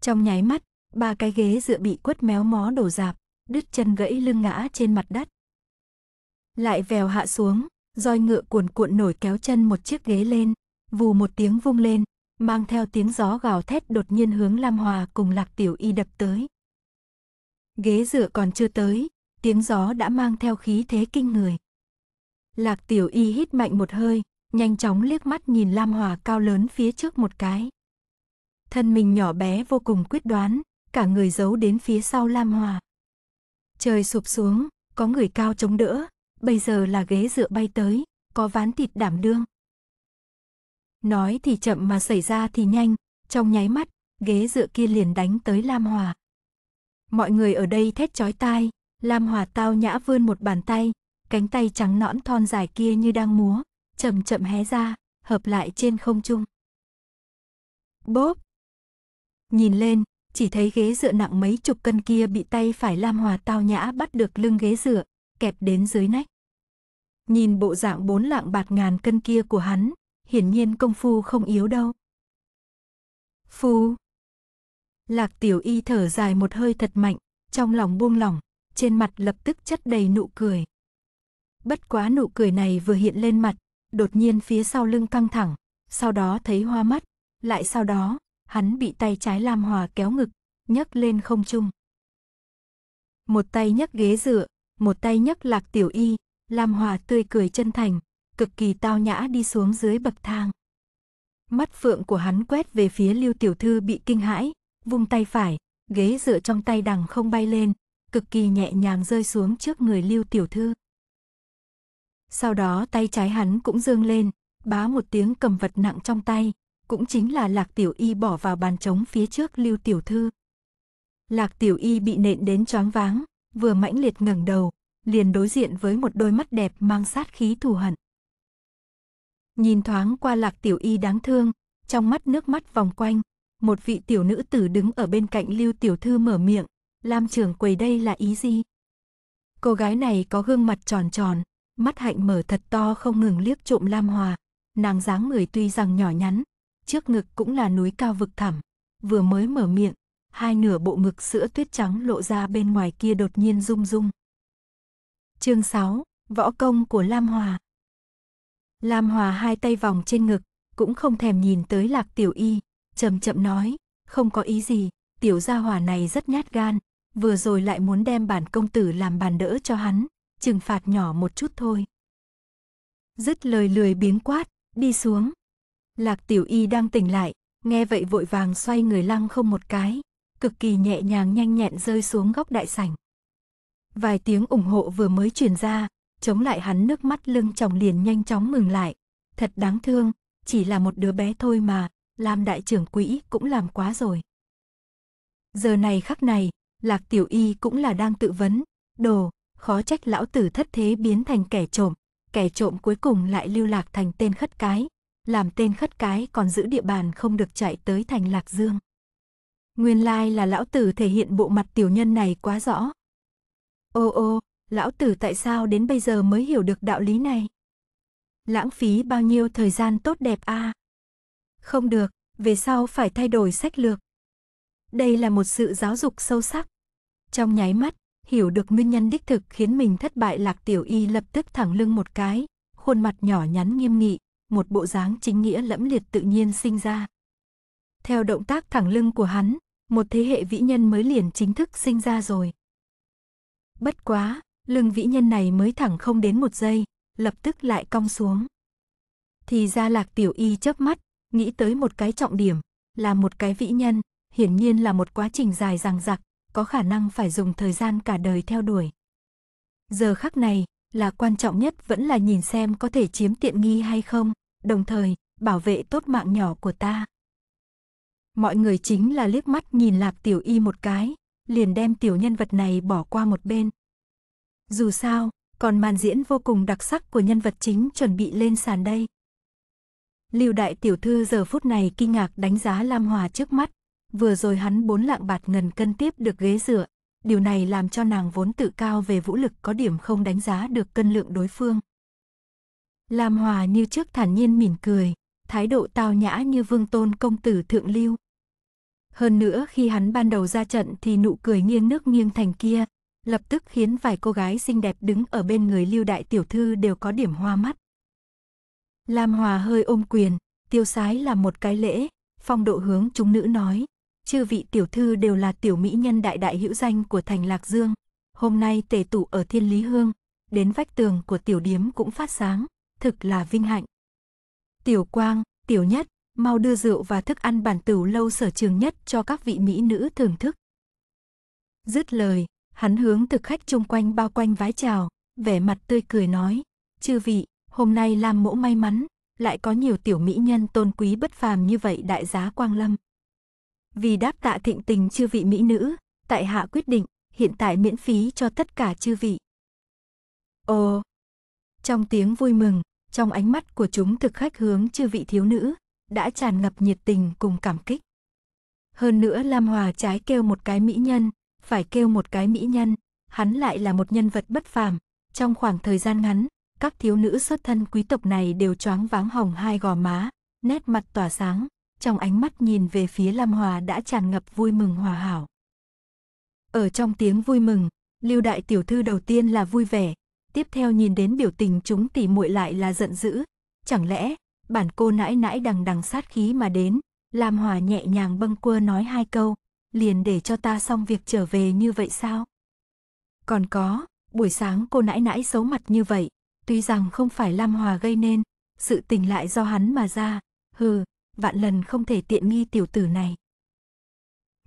Trong nháy mắt, ba cái ghế dựa bị quất méo mó đổ dạp, đứt chân gãy lưng ngã trên mặt đất. Lại vèo hạ xuống, roi ngựa cuồn cuộn nổi kéo chân một chiếc ghế lên, vù một tiếng vung lên, mang theo tiếng gió gào thét đột nhiên hướng Lam Hòa cùng Lạc Tiểu Y đập tới. Ghế dựa còn chưa tới, tiếng gió đã mang theo khí thế kinh người. Lạc Tiểu Y hít mạnh một hơi, nhanh chóng liếc mắt nhìn Lam Hòa cao lớn phía trước một cái. Thân mình nhỏ bé vô cùng quyết đoán, cả người giấu đến phía sau Lam Hòa. Trời sụp xuống, có người cao chống đỡ, bây giờ là ghế dựa bay tới, có ván thịt đảm đương. Nói thì chậm mà xảy ra thì nhanh, trong nháy mắt, ghế dựa kia liền đánh tới Lam Hòa. Mọi người ở đây thét chói tai, Lam Hòa tao nhã vươn một bàn tay, cánh tay trắng nõn thon dài kia như đang múa, chậm chậm hé ra, hợp lại trên không trung. Bốp! Nhìn lên, chỉ thấy ghế dựa nặng mấy chục cân kia bị tay phải Lam Hòa tao nhã bắt được lưng ghế dựa, kẹp đến dưới nách. Nhìn bộ dạng bốn lạng bạt ngàn cân kia của hắn, hiển nhiên công phu không yếu đâu. Phu. Lạc tiểu y thở dài một hơi thật mạnh, trong lòng buông lỏng, trên mặt lập tức chất đầy nụ cười. Bất quá nụ cười này vừa hiện lên mặt, đột nhiên phía sau lưng căng thẳng, sau đó thấy hoa mắt, lại sau đó hắn bị tay trái Lam Hòa kéo ngực, nhấc lên không trung. Một tay nhấc ghế dựa, một tay nhấc lạc tiểu y, Lam Hòa tươi cười chân thành, cực kỳ tao nhã đi xuống dưới bậc thang. Mắt phượng của hắn quét về phía Lưu tiểu thư bị kinh hãi, vung tay phải, ghế dựa trong tay đằng không bay lên, cực kỳ nhẹ nhàng rơi xuống trước người Lưu tiểu thư. Sau đó tay trái hắn cũng dương lên, bá một tiếng cầm vật nặng trong tay, cũng chính là Lạc Tiểu Y bỏ vào bàn trống phía trước Lưu Tiểu Thư. Lạc Tiểu Y bị nện đến choáng váng, vừa mãnh liệt ngẩng đầu, liền đối diện với một đôi mắt đẹp mang sát khí thù hận. Nhìn thoáng qua Lạc Tiểu Y đáng thương, trong mắt nước mắt vòng quanh, một vị tiểu nữ tử đứng ở bên cạnh Lưu Tiểu Thư mở miệng, Lam trưởng quầy đây là ý gì? Cô gái này có gương mặt tròn tròn, mắt hạnh mở thật to không ngừng liếc trộm Lam Hòa, nàng dáng người tuy rằng nhỏ nhắn, trước ngực cũng là núi cao vực thẳm. Vừa mới mở miệng, hai nửa bộ ngực sữa tuyết trắng lộ ra bên ngoài kia đột nhiên rung rung. Chương 6, võ công của Lam Hòa. Lam Hòa hai tay vòng trên ngực, cũng không thèm nhìn tới Lạc Tiểu Y, chậm chậm nói, không có ý gì, tiểu gia hòa này rất nhát gan, vừa rồi lại muốn đem bản công tử làm bàn đỡ cho hắn, trừng phạt nhỏ một chút thôi. Dứt lời lười biếng quát, đi xuống. Lạc tiểu y đang tỉnh lại, nghe vậy vội vàng xoay người lăng không một cái, cực kỳ nhẹ nhàng nhanh nhẹn rơi xuống góc đại sảnh. Vài tiếng ủng hộ vừa mới truyền ra, chống lại hắn nước mắt lưng chồng liền nhanh chóng ngừng lại. Thật đáng thương, chỉ là một đứa bé thôi mà, làm đại trưởng quỹ cũng làm quá rồi. Giờ này khắc này, Lạc Tiểu Y cũng là đang tự vấn, đồ, khó trách lão tử thất thế biến thành kẻ trộm, kẻ trộm cuối cùng lại lưu lạc thành tên khất cái, làm tên khất cái còn giữ địa bàn không được chạy tới thành Lạc Dương. Nguyên lai là lão tử thể hiện bộ mặt tiểu nhân này quá rõ. Ô ô, lão tử tại sao đến bây giờ mới hiểu được đạo lý này? Lãng phí bao nhiêu thời gian tốt đẹp a? À? Không được, về sau phải thay đổi sách lược. Đây là một sự giáo dục sâu sắc. Trong nháy mắt, hiểu được nguyên nhân đích thực khiến mình thất bại Lạc Tiểu Y lập tức thẳng lưng một cái, khuôn mặt nhỏ nhắn nghiêm nghị, một bộ dáng chính nghĩa lẫm liệt tự nhiên sinh ra. Theo động tác thẳng lưng của hắn, một thế hệ vĩ nhân mới liền chính thức sinh ra rồi. Bất quá, lưng vĩ nhân này mới thẳng không đến một giây, lập tức lại cong xuống. Thì ra lạc tiểu y chớp mắt, nghĩ tới một cái trọng điểm, là một cái vĩ nhân, hiển nhiên là một quá trình dài dằng dặc, có khả năng phải dùng thời gian cả đời theo đuổi. Giờ khắc này, là quan trọng nhất vẫn là nhìn xem có thể chiếm tiện nghi hay không đồng thời bảo vệ tốt mạng nhỏ của ta. Mọi người chính là liếc mắt nhìn Lạp Tiểu Y một cái, liền đem tiểu nhân vật này bỏ qua một bên. Dù sao, còn màn diễn vô cùng đặc sắc của nhân vật chính chuẩn bị lên sàn đây. Lưu đại tiểu thư giờ phút này kinh ngạc đánh giá Lam Hòa trước mắt, vừa rồi hắn bốn lạng bạt ngần cân tiếp được ghế dựa, điều này làm cho nàng vốn tự cao về vũ lực có điểm không đánh giá được cân lượng đối phương. Lam Hòa như trước thản nhiên mỉm cười, thái độ tao nhã như vương tôn công tử thượng lưu. Hơn nữa khi hắn ban đầu ra trận thì nụ cười nghiêng nước nghiêng thành kia, lập tức khiến vài cô gái xinh đẹp đứng ở bên người lưu đại tiểu thư đều có điểm hoa mắt. Lam Hòa hơi ôm quyền, tiêu sái là một cái lễ, phong độ hướng chúng nữ nói, chư vị tiểu thư đều là tiểu mỹ nhân đại đại hữu danh của thành Lạc Dương, hôm nay tề tụ ở Thiên Lý Hương, đến vách tường của tiểu điếm cũng phát sáng, thực là vinh hạnh. Tiểu Quang, Tiểu Nhất, mau đưa rượu và thức ăn bản tử lâu sở trường nhất cho các vị mỹ nữ thưởng thức. Dứt lời, hắn hướng thực khách chung quanh bao quanh vái chào, vẻ mặt tươi cười nói, chư vị, hôm nay làm mẫu may mắn, lại có nhiều tiểu mỹ nhân tôn quý bất phàm như vậy đại giá quang lâm. Vì đáp tạ thịnh tình chư vị mỹ nữ, tại hạ quyết định, hiện tại miễn phí cho tất cả chư vị. Ồ! Trong tiếng vui mừng, trong ánh mắt của chúng thực khách hướng chư vị thiếu nữ, đã tràn ngập nhiệt tình cùng cảm kích. Hơn nữa Lam Hòa trái kêu một cái mỹ nhân, phải kêu một cái mỹ nhân, hắn lại là một nhân vật bất phàm, trong khoảng thời gian ngắn, các thiếu nữ xuất thân quý tộc này đều choáng váng hồng hai gò má, nét mặt tỏa sáng, trong ánh mắt nhìn về phía Lam Hòa đã tràn ngập vui mừng hòa hảo. Ở trong tiếng vui mừng, Lưu đại tiểu thư đầu tiên là vui vẻ, tiếp theo nhìn đến biểu tình chúng tỉ muội lại là giận dữ. Chẳng lẽ, bản cô nãi nãi đằng đằng sát khí mà đến, Lam Hòa nhẹ nhàng bâng quơ nói hai câu, liền để cho ta xong việc trở về như vậy sao? Còn có, buổi sáng cô nãi nãi xấu mặt như vậy, tuy rằng không phải Lam Hòa gây nên, sự tình lại do hắn mà ra, hừ, vạn lần không thể tiện nghi tiểu tử này.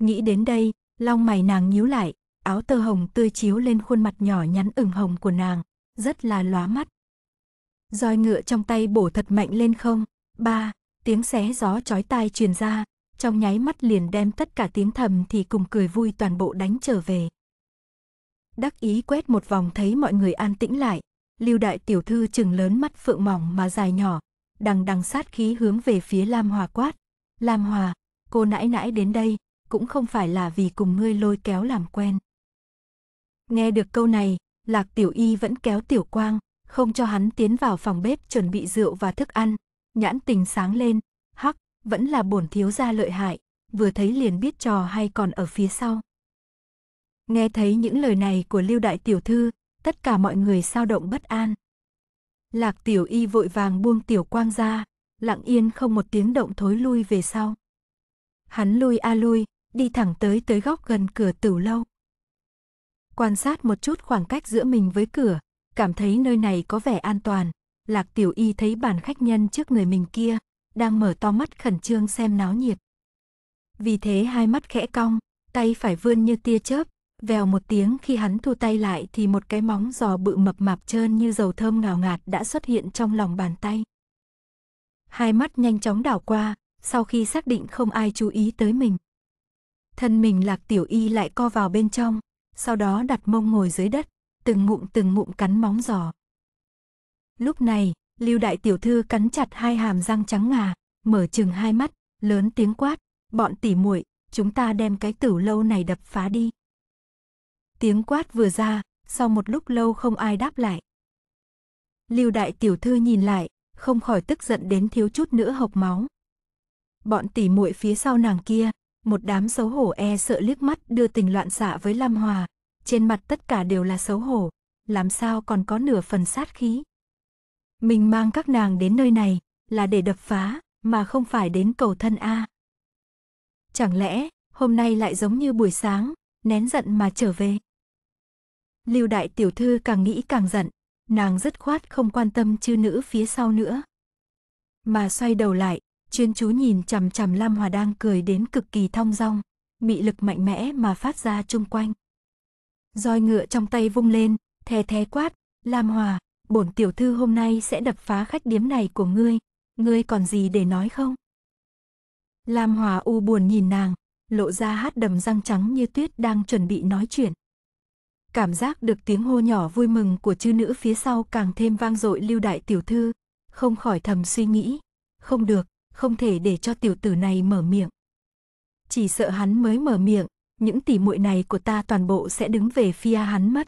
Nghĩ đến đây, long mày nàng nhíu lại, áo tơ hồng tươi chiếu lên khuôn mặt nhỏ nhắn ửng hồng của nàng, rất là lóa mắt. Roi ngựa trong tay bổ thật mạnh lên không, ba, tiếng xé gió chói tai truyền ra, trong nháy mắt liền đem tất cả tiếng thầm thì cùng cười vui toàn bộ đánh trở về. Đắc ý quét một vòng thấy mọi người an tĩnh lại, lưu đại tiểu thư chừng lớn mắt phượng mỏng mà dài nhỏ, đằng đằng sát khí hướng về phía Lam Hòa quát. Lam Hòa, cô nãi nãi đến đây, cũng không phải là vì cùng ngươi lôi kéo làm quen. Nghe được câu này, Lạc Tiểu Y vẫn kéo Tiểu Quang, không cho hắn tiến vào phòng bếp chuẩn bị rượu và thức ăn. Nhãn tình sáng lên, hắc, vẫn là bổn thiếu gia lợi hại, vừa thấy liền biết trò hay còn ở phía sau. Nghe thấy những lời này của Lưu Đại Tiểu Thư, tất cả mọi người sao động bất an. Lạc Tiểu Y vội vàng buông Tiểu Quang ra, lặng yên không một tiếng động thối lui về sau. Hắn lui a lui, đi thẳng tới tới góc gần cửa tửu lâu quan sát một chút khoảng cách giữa mình với cửa, cảm thấy nơi này có vẻ an toàn. Lạc Tiểu Y thấy bàn khách nhân trước người mình kia, đang mở to mắt khẩn trương xem náo nhiệt. Vì thế hai mắt khẽ cong, tay phải vươn như tia chớp, vèo một tiếng khi hắn thu tay lại thì một cái móng giò bự mập mạp trơn như dầu thơm ngào ngạt đã xuất hiện trong lòng bàn tay. Hai mắt nhanh chóng đảo qua, sau khi xác định không ai chú ý tới mình. Thân mình lạc tiểu y lại co vào bên trong, sau đó đặt mông ngồi dưới đất, từng ngụm từng ngụm cắn móng giò. Lúc này, Lưu đại tiểu thư cắn chặt hai hàm răng trắng ngà, mở chừng hai mắt, lớn tiếng quát, "Bọn tỉ muội, chúng ta đem cái tử lâu này đập phá đi." Tiếng quát vừa ra, sau một lúc lâu không ai đáp lại. Lưu đại tiểu thư nhìn lại, không khỏi tức giận đến thiếu chút nữa hộc máu. Bọn tỉ muội phía sau nàng kia, một đám xấu hổ e sợ liếc mắt đưa tình loạn xạ với Lam Hòa, trên mặt tất cả đều là xấu hổ, làm sao còn có nửa phần sát khí. Mình mang các nàng đến nơi này là để đập phá, mà không phải đến cầu thân A. Chẳng lẽ, hôm nay lại giống như buổi sáng, nén giận mà trở về. Lưu đại tiểu thư càng nghĩ càng giận, nàng dứt khoát không quan tâm chư nữ phía sau nữa. Mà xoay đầu lại, chuyên chú nhìn chằm chằm Lam Hòa đang cười đến cực kỳ thong dong, mị lực mạnh mẽ mà phát ra chung quanh. Roi ngựa trong tay vung lên, thè thè quát, Lam Hòa, bổn tiểu thư hôm nay sẽ đập phá khách điếm này của ngươi, ngươi còn gì để nói không? Lam Hòa u buồn nhìn nàng, lộ ra hát đầm răng trắng như tuyết đang chuẩn bị nói chuyện. Cảm giác được tiếng hô nhỏ vui mừng của chư nữ phía sau càng thêm vang dội lưu đại tiểu thư, không khỏi thầm suy nghĩ, không được, không thể để cho tiểu tử này mở miệng. Chỉ sợ hắn mới mở miệng, những tỉ muội này của ta toàn bộ sẽ đứng về phía hắn mất.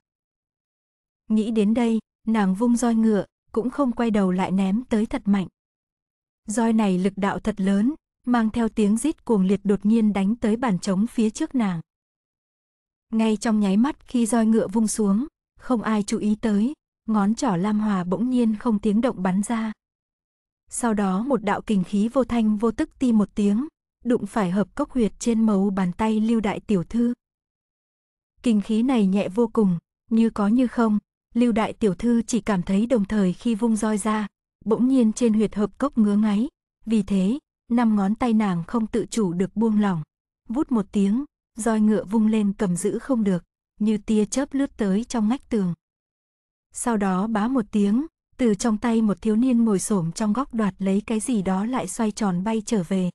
Nghĩ đến đây, nàng vung roi ngựa, cũng không quay đầu lại ném tới thật mạnh. Roi này lực đạo thật lớn, mang theo tiếng rít cuồng liệt đột nhiên đánh tới bàn trống phía trước nàng. Ngay trong nháy mắt khi roi ngựa vung xuống, không ai chú ý tới, ngón trỏ lam hòa bỗng nhiên không tiếng động bắn ra sau đó một đạo kình khí vô thanh vô tức ti một tiếng, đụng phải hợp cốc huyệt trên mấu bàn tay Lưu Đại Tiểu Thư. Kình khí này nhẹ vô cùng, như có như không, Lưu Đại Tiểu Thư chỉ cảm thấy đồng thời khi vung roi ra, bỗng nhiên trên huyệt hợp cốc ngứa ngáy, vì thế, năm ngón tay nàng không tự chủ được buông lỏng, vút một tiếng, roi ngựa vung lên cầm giữ không được, như tia chớp lướt tới trong ngách tường. Sau đó bá một tiếng, từ trong tay một thiếu niên ngồi xổm trong góc đoạt lấy cái gì đó lại xoay tròn bay trở về.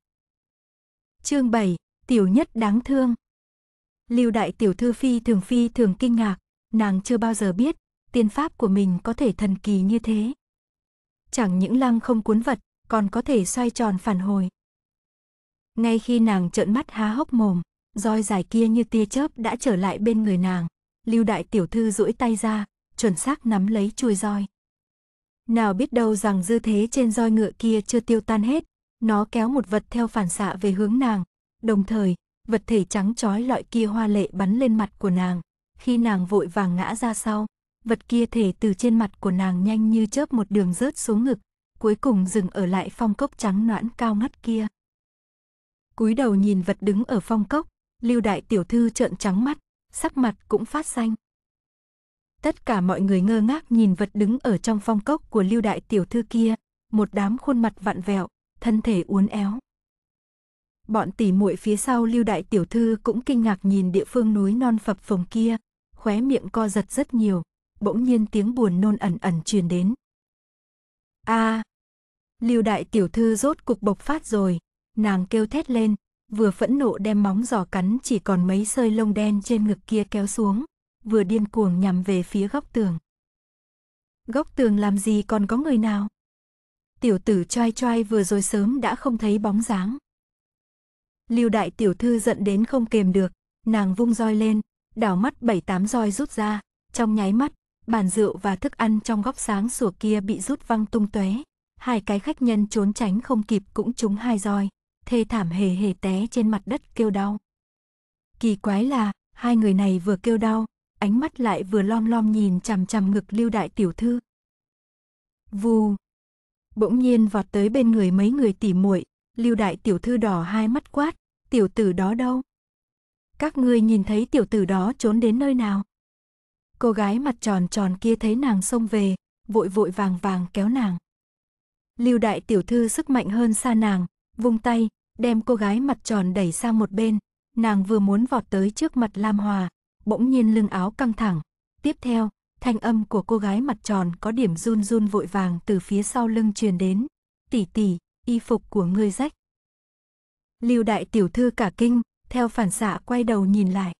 Chương 7, tiểu nhất đáng thương. Lưu đại tiểu thư phi thường phi thường kinh ngạc, nàng chưa bao giờ biết, tiên pháp của mình có thể thần kỳ như thế. Chẳng những lăng không cuốn vật, còn có thể xoay tròn phản hồi. Ngay khi nàng trợn mắt há hốc mồm, roi dài kia như tia chớp đã trở lại bên người nàng. Lưu đại tiểu thư duỗi tay ra, chuẩn xác nắm lấy chuôi roi. Nào biết đâu rằng dư thế trên roi ngựa kia chưa tiêu tan hết, nó kéo một vật theo phản xạ về hướng nàng, đồng thời, vật thể trắng trói loại kia hoa lệ bắn lên mặt của nàng, khi nàng vội vàng ngã ra sau, vật kia thể từ trên mặt của nàng nhanh như chớp một đường rớt xuống ngực, cuối cùng dừng ở lại phong cốc trắng noãn cao ngất kia. Cúi đầu nhìn vật đứng ở phong cốc, Lưu đại tiểu thư trợn trắng mắt, sắc mặt cũng phát xanh. Tất cả mọi người ngơ ngác nhìn vật đứng ở trong phong cốc của lưu đại tiểu thư kia, một đám khuôn mặt vặn vẹo, thân thể uốn éo. Bọn tỉ muội phía sau lưu đại tiểu thư cũng kinh ngạc nhìn địa phương núi non phập phồng kia, khóe miệng co giật rất nhiều, bỗng nhiên tiếng buồn nôn ẩn ẩn truyền đến. A, à, lưu đại tiểu thư rốt cục bộc phát rồi, nàng kêu thét lên, vừa phẫn nộ đem móng giò cắn chỉ còn mấy sợi lông đen trên ngực kia kéo xuống vừa điên cuồng nhằm về phía góc tường. Góc tường làm gì còn có người nào? Tiểu tử trai trai vừa rồi sớm đã không thấy bóng dáng. Lưu đại tiểu thư giận đến không kềm được, nàng vung roi lên, đảo mắt bảy tám roi rút ra, trong nháy mắt, bàn rượu và thức ăn trong góc sáng sủa kia bị rút văng tung tóe. Hai cái khách nhân trốn tránh không kịp cũng trúng hai roi, thê thảm hề hề té trên mặt đất kêu đau. Kỳ quái là, hai người này vừa kêu đau, ánh mắt lại vừa lom lom nhìn chằm chằm ngực lưu đại tiểu thư. Vù. Bỗng nhiên vọt tới bên người mấy người tỉ muội, lưu đại tiểu thư đỏ hai mắt quát, tiểu tử đó đâu? Các ngươi nhìn thấy tiểu tử đó trốn đến nơi nào? Cô gái mặt tròn tròn kia thấy nàng xông về, vội vội vàng vàng kéo nàng. Lưu đại tiểu thư sức mạnh hơn xa nàng, vung tay, đem cô gái mặt tròn đẩy sang một bên, nàng vừa muốn vọt tới trước mặt Lam Hòa, bỗng nhiên lưng áo căng thẳng. Tiếp theo, thanh âm của cô gái mặt tròn có điểm run run vội vàng từ phía sau lưng truyền đến. Tỷ tỷ, y phục của ngươi rách. Lưu đại tiểu thư cả kinh, theo phản xạ quay đầu nhìn lại.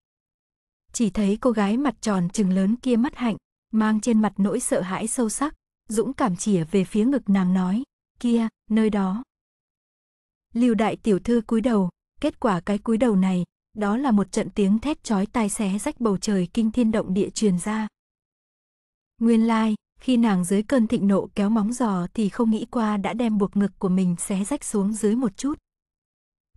Chỉ thấy cô gái mặt tròn trừng lớn kia mắt hạnh, mang trên mặt nỗi sợ hãi sâu sắc, dũng cảm chỉa về phía ngực nàng nói, kia, nơi đó. Lưu đại tiểu thư cúi đầu, kết quả cái cúi đầu này đó là một trận tiếng thét chói tai xé rách bầu trời kinh thiên động địa truyền ra. Nguyên lai, khi nàng dưới cơn thịnh nộ kéo móng giò thì không nghĩ qua đã đem buộc ngực của mình xé rách xuống dưới một chút.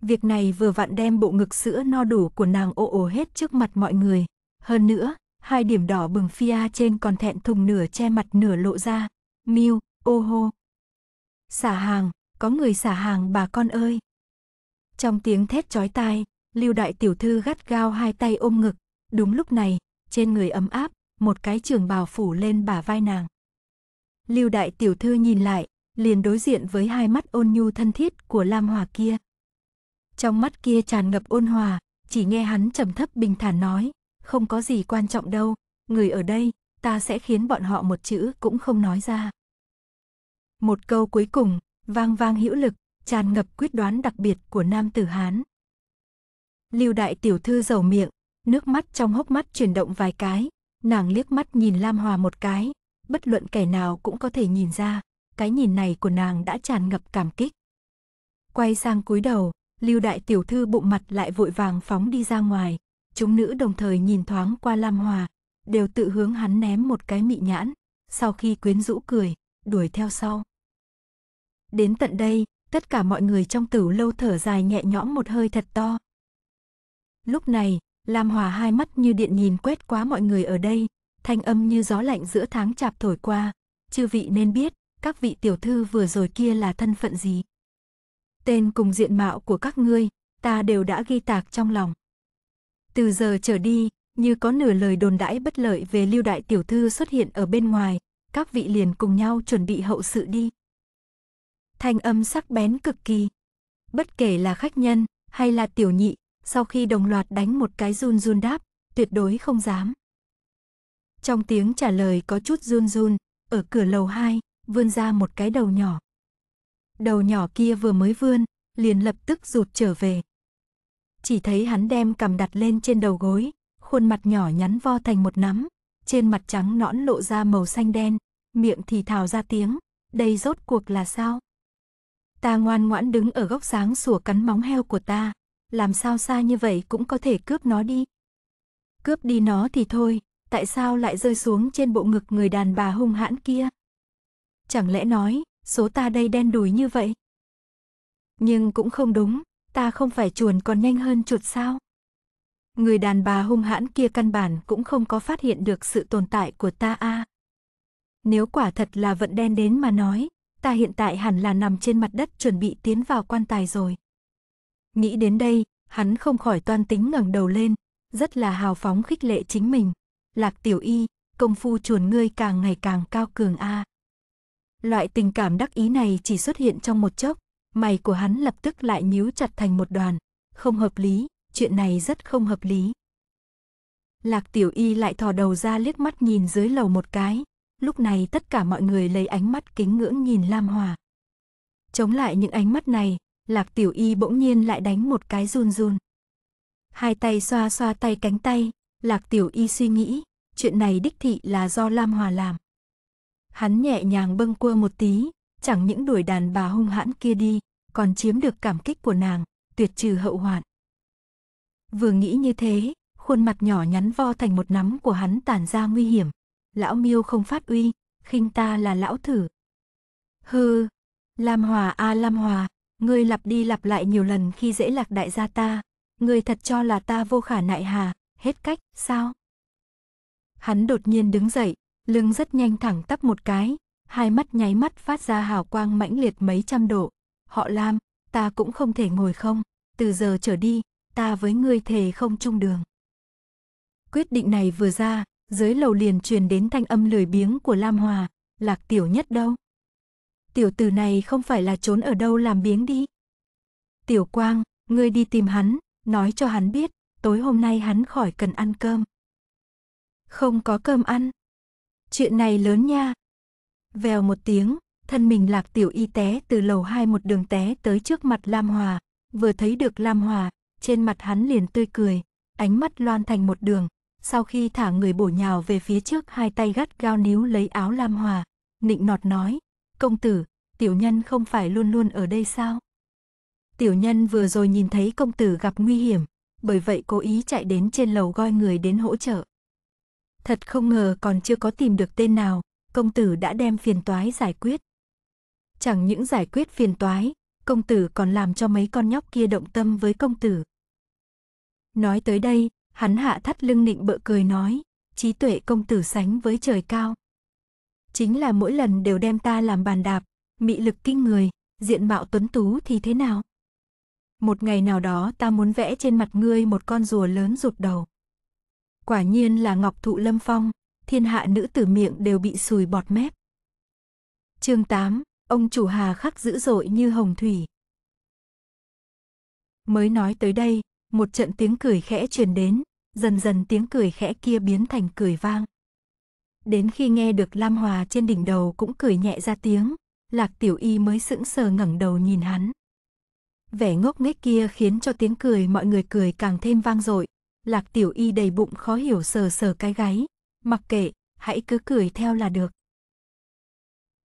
Việc này vừa vặn đem bộ ngực sữa no đủ của nàng ô ồ hết trước mặt mọi người. Hơn nữa, hai điểm đỏ bừng phia trên còn thẹn thùng nửa che mặt nửa lộ ra. Miu, ô hô. Xả hàng, có người xả hàng bà con ơi. Trong tiếng thét chói tai, Lưu đại tiểu thư gắt gao hai tay ôm ngực, đúng lúc này, trên người ấm áp, một cái trường bào phủ lên bả vai nàng. Lưu đại tiểu thư nhìn lại, liền đối diện với hai mắt ôn nhu thân thiết của Lam Hòa kia. Trong mắt kia tràn ngập ôn hòa, chỉ nghe hắn trầm thấp bình thản nói, không có gì quan trọng đâu, người ở đây, ta sẽ khiến bọn họ một chữ cũng không nói ra. Một câu cuối cùng, vang vang hữu lực, tràn ngập quyết đoán đặc biệt của nam tử Hán. Lưu đại tiểu thư dầu miệng, nước mắt trong hốc mắt chuyển động vài cái, nàng liếc mắt nhìn Lam Hòa một cái, bất luận kẻ nào cũng có thể nhìn ra, cái nhìn này của nàng đã tràn ngập cảm kích. Quay sang cúi đầu, Lưu đại tiểu thư bụng mặt lại vội vàng phóng đi ra ngoài, chúng nữ đồng thời nhìn thoáng qua Lam Hòa, đều tự hướng hắn ném một cái mị nhãn, sau khi quyến rũ cười, đuổi theo sau. Đến tận đây, tất cả mọi người trong tử lâu thở dài nhẹ nhõm một hơi thật to, Lúc này, Lam Hòa hai mắt như điện nhìn quét quá mọi người ở đây, thanh âm như gió lạnh giữa tháng chạp thổi qua, chư vị nên biết, các vị tiểu thư vừa rồi kia là thân phận gì. Tên cùng diện mạo của các ngươi, ta đều đã ghi tạc trong lòng. Từ giờ trở đi, như có nửa lời đồn đãi bất lợi về lưu đại tiểu thư xuất hiện ở bên ngoài, các vị liền cùng nhau chuẩn bị hậu sự đi. Thanh âm sắc bén cực kỳ. Bất kể là khách nhân hay là tiểu nhị sau khi đồng loạt đánh một cái run run đáp, tuyệt đối không dám. Trong tiếng trả lời có chút run run, ở cửa lầu 2, vươn ra một cái đầu nhỏ. Đầu nhỏ kia vừa mới vươn, liền lập tức rụt trở về. Chỉ thấy hắn đem cầm đặt lên trên đầu gối, khuôn mặt nhỏ nhắn vo thành một nắm, trên mặt trắng nõn lộ ra màu xanh đen, miệng thì thào ra tiếng, đây rốt cuộc là sao? Ta ngoan ngoãn đứng ở góc sáng sủa cắn móng heo của ta, làm sao xa như vậy cũng có thể cướp nó đi. Cướp đi nó thì thôi, tại sao lại rơi xuống trên bộ ngực người đàn bà hung hãn kia? Chẳng lẽ nói, số ta đây đen đùi như vậy? Nhưng cũng không đúng, ta không phải chuồn còn nhanh hơn chuột sao? Người đàn bà hung hãn kia căn bản cũng không có phát hiện được sự tồn tại của ta a. À. Nếu quả thật là vận đen đến mà nói, ta hiện tại hẳn là nằm trên mặt đất chuẩn bị tiến vào quan tài rồi. Nghĩ đến đây, hắn không khỏi toan tính ngẩng đầu lên, rất là hào phóng khích lệ chính mình. Lạc tiểu y, công phu chuồn ngươi càng ngày càng cao cường a. À. Loại tình cảm đắc ý này chỉ xuất hiện trong một chốc, mày của hắn lập tức lại nhíu chặt thành một đoàn. Không hợp lý, chuyện này rất không hợp lý. Lạc tiểu y lại thò đầu ra liếc mắt nhìn dưới lầu một cái. Lúc này tất cả mọi người lấy ánh mắt kính ngưỡng nhìn Lam Hòa. Chống lại những ánh mắt này, Lạc Tiểu Y bỗng nhiên lại đánh một cái run run. Hai tay xoa xoa tay cánh tay, Lạc Tiểu Y suy nghĩ, chuyện này đích thị là do Lam Hòa làm. Hắn nhẹ nhàng bâng quơ một tí, chẳng những đuổi đàn bà hung hãn kia đi, còn chiếm được cảm kích của nàng, tuyệt trừ hậu hoạn. Vừa nghĩ như thế, khuôn mặt nhỏ nhắn vo thành một nắm của hắn tản ra nguy hiểm. Lão miêu không phát uy, khinh ta là lão thử. Hừ, Lam Hòa a à Lam Hòa, Ngươi lặp đi lặp lại nhiều lần khi dễ lạc đại gia ta. Ngươi thật cho là ta vô khả nại hà, hết cách, sao? Hắn đột nhiên đứng dậy, lưng rất nhanh thẳng tắp một cái, hai mắt nháy mắt phát ra hào quang mãnh liệt mấy trăm độ. Họ Lam, ta cũng không thể ngồi không, từ giờ trở đi, ta với ngươi thề không chung đường. Quyết định này vừa ra, dưới lầu liền truyền đến thanh âm lười biếng của Lam Hòa, lạc tiểu nhất đâu tiểu tử này không phải là trốn ở đâu làm biếng đi. Tiểu Quang, ngươi đi tìm hắn, nói cho hắn biết, tối hôm nay hắn khỏi cần ăn cơm. Không có cơm ăn. Chuyện này lớn nha. Vèo một tiếng, thân mình lạc tiểu y té từ lầu hai một đường té tới trước mặt Lam Hòa, vừa thấy được Lam Hòa, trên mặt hắn liền tươi cười, ánh mắt loan thành một đường, sau khi thả người bổ nhào về phía trước hai tay gắt gao níu lấy áo Lam Hòa, nịnh nọt nói, công tử, tiểu nhân không phải luôn luôn ở đây sao? Tiểu nhân vừa rồi nhìn thấy công tử gặp nguy hiểm, bởi vậy cố ý chạy đến trên lầu gọi người đến hỗ trợ. Thật không ngờ còn chưa có tìm được tên nào, công tử đã đem phiền toái giải quyết. Chẳng những giải quyết phiền toái, công tử còn làm cho mấy con nhóc kia động tâm với công tử. Nói tới đây, hắn hạ thắt lưng nịnh bợ cười nói, trí tuệ công tử sánh với trời cao chính là mỗi lần đều đem ta làm bàn đạp, mị lực kinh người, diện mạo tuấn tú thì thế nào? Một ngày nào đó ta muốn vẽ trên mặt ngươi một con rùa lớn rụt đầu. Quả nhiên là ngọc thụ lâm phong, thiên hạ nữ tử miệng đều bị sùi bọt mép. Chương 8, ông chủ Hà khắc dữ dội như hồng thủy. Mới nói tới đây, một trận tiếng cười khẽ truyền đến, dần dần tiếng cười khẽ kia biến thành cười vang đến khi nghe được Lam Hòa trên đỉnh đầu cũng cười nhẹ ra tiếng, Lạc Tiểu Y mới sững sờ ngẩng đầu nhìn hắn. Vẻ ngốc nghếch kia khiến cho tiếng cười mọi người cười càng thêm vang dội, Lạc Tiểu Y đầy bụng khó hiểu sờ sờ cái gáy, mặc kệ, hãy cứ cười theo là được.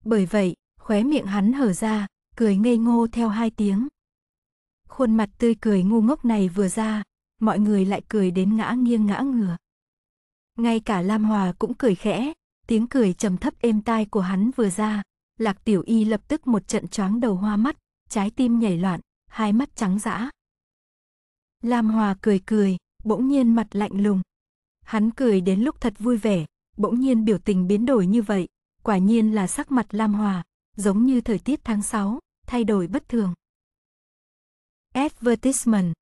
Bởi vậy, khóe miệng hắn hở ra, cười ngây ngô theo hai tiếng. Khuôn mặt tươi cười ngu ngốc này vừa ra, mọi người lại cười đến ngã nghiêng ngã ngửa. Ngay cả Lam Hòa cũng cười khẽ, tiếng cười trầm thấp êm tai của hắn vừa ra, Lạc Tiểu Y lập tức một trận choáng đầu hoa mắt, trái tim nhảy loạn, hai mắt trắng dã. Lam Hòa cười cười, bỗng nhiên mặt lạnh lùng. Hắn cười đến lúc thật vui vẻ, bỗng nhiên biểu tình biến đổi như vậy, quả nhiên là sắc mặt Lam Hòa, giống như thời tiết tháng 6, thay đổi bất thường. Advertisement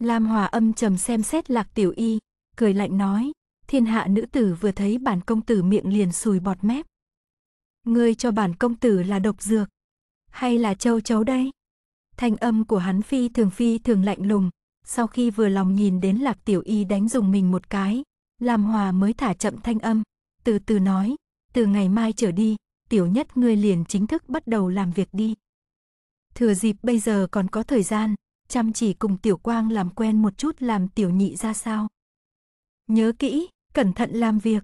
Lam Hòa âm trầm xem xét Lạc Tiểu Y, cười lạnh nói, thiên hạ nữ tử vừa thấy bản công tử miệng liền sùi bọt mép. Ngươi cho bản công tử là độc dược, hay là châu chấu đây? Thanh âm của hắn phi thường phi thường lạnh lùng, sau khi vừa lòng nhìn đến lạc tiểu y đánh dùng mình một cái, làm hòa mới thả chậm thanh âm, từ từ nói, từ ngày mai trở đi, tiểu nhất ngươi liền chính thức bắt đầu làm việc đi. Thừa dịp bây giờ còn có thời gian, chăm chỉ cùng tiểu quang làm quen một chút làm tiểu nhị ra sao. Nhớ kỹ, cẩn thận làm việc.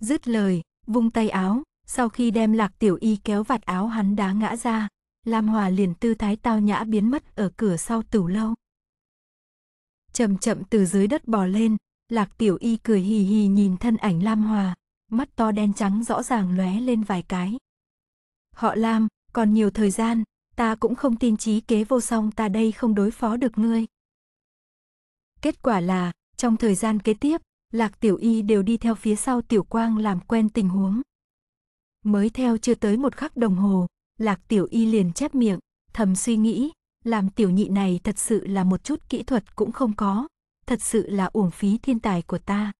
Dứt lời, vung tay áo, sau khi đem lạc tiểu y kéo vạt áo hắn đá ngã ra, Lam Hòa liền tư thái tao nhã biến mất ở cửa sau tửu lâu. Chậm chậm từ dưới đất bò lên, lạc tiểu y cười hì hì nhìn thân ảnh Lam Hòa, mắt to đen trắng rõ ràng lóe lên vài cái. Họ Lam, còn nhiều thời gian, ta cũng không tin trí kế vô song ta đây không đối phó được ngươi. Kết quả là, trong thời gian kế tiếp, Lạc Tiểu Y đều đi theo phía sau Tiểu Quang làm quen tình huống. Mới theo chưa tới một khắc đồng hồ, Lạc Tiểu Y liền chép miệng, thầm suy nghĩ, làm tiểu nhị này thật sự là một chút kỹ thuật cũng không có, thật sự là uổng phí thiên tài của ta.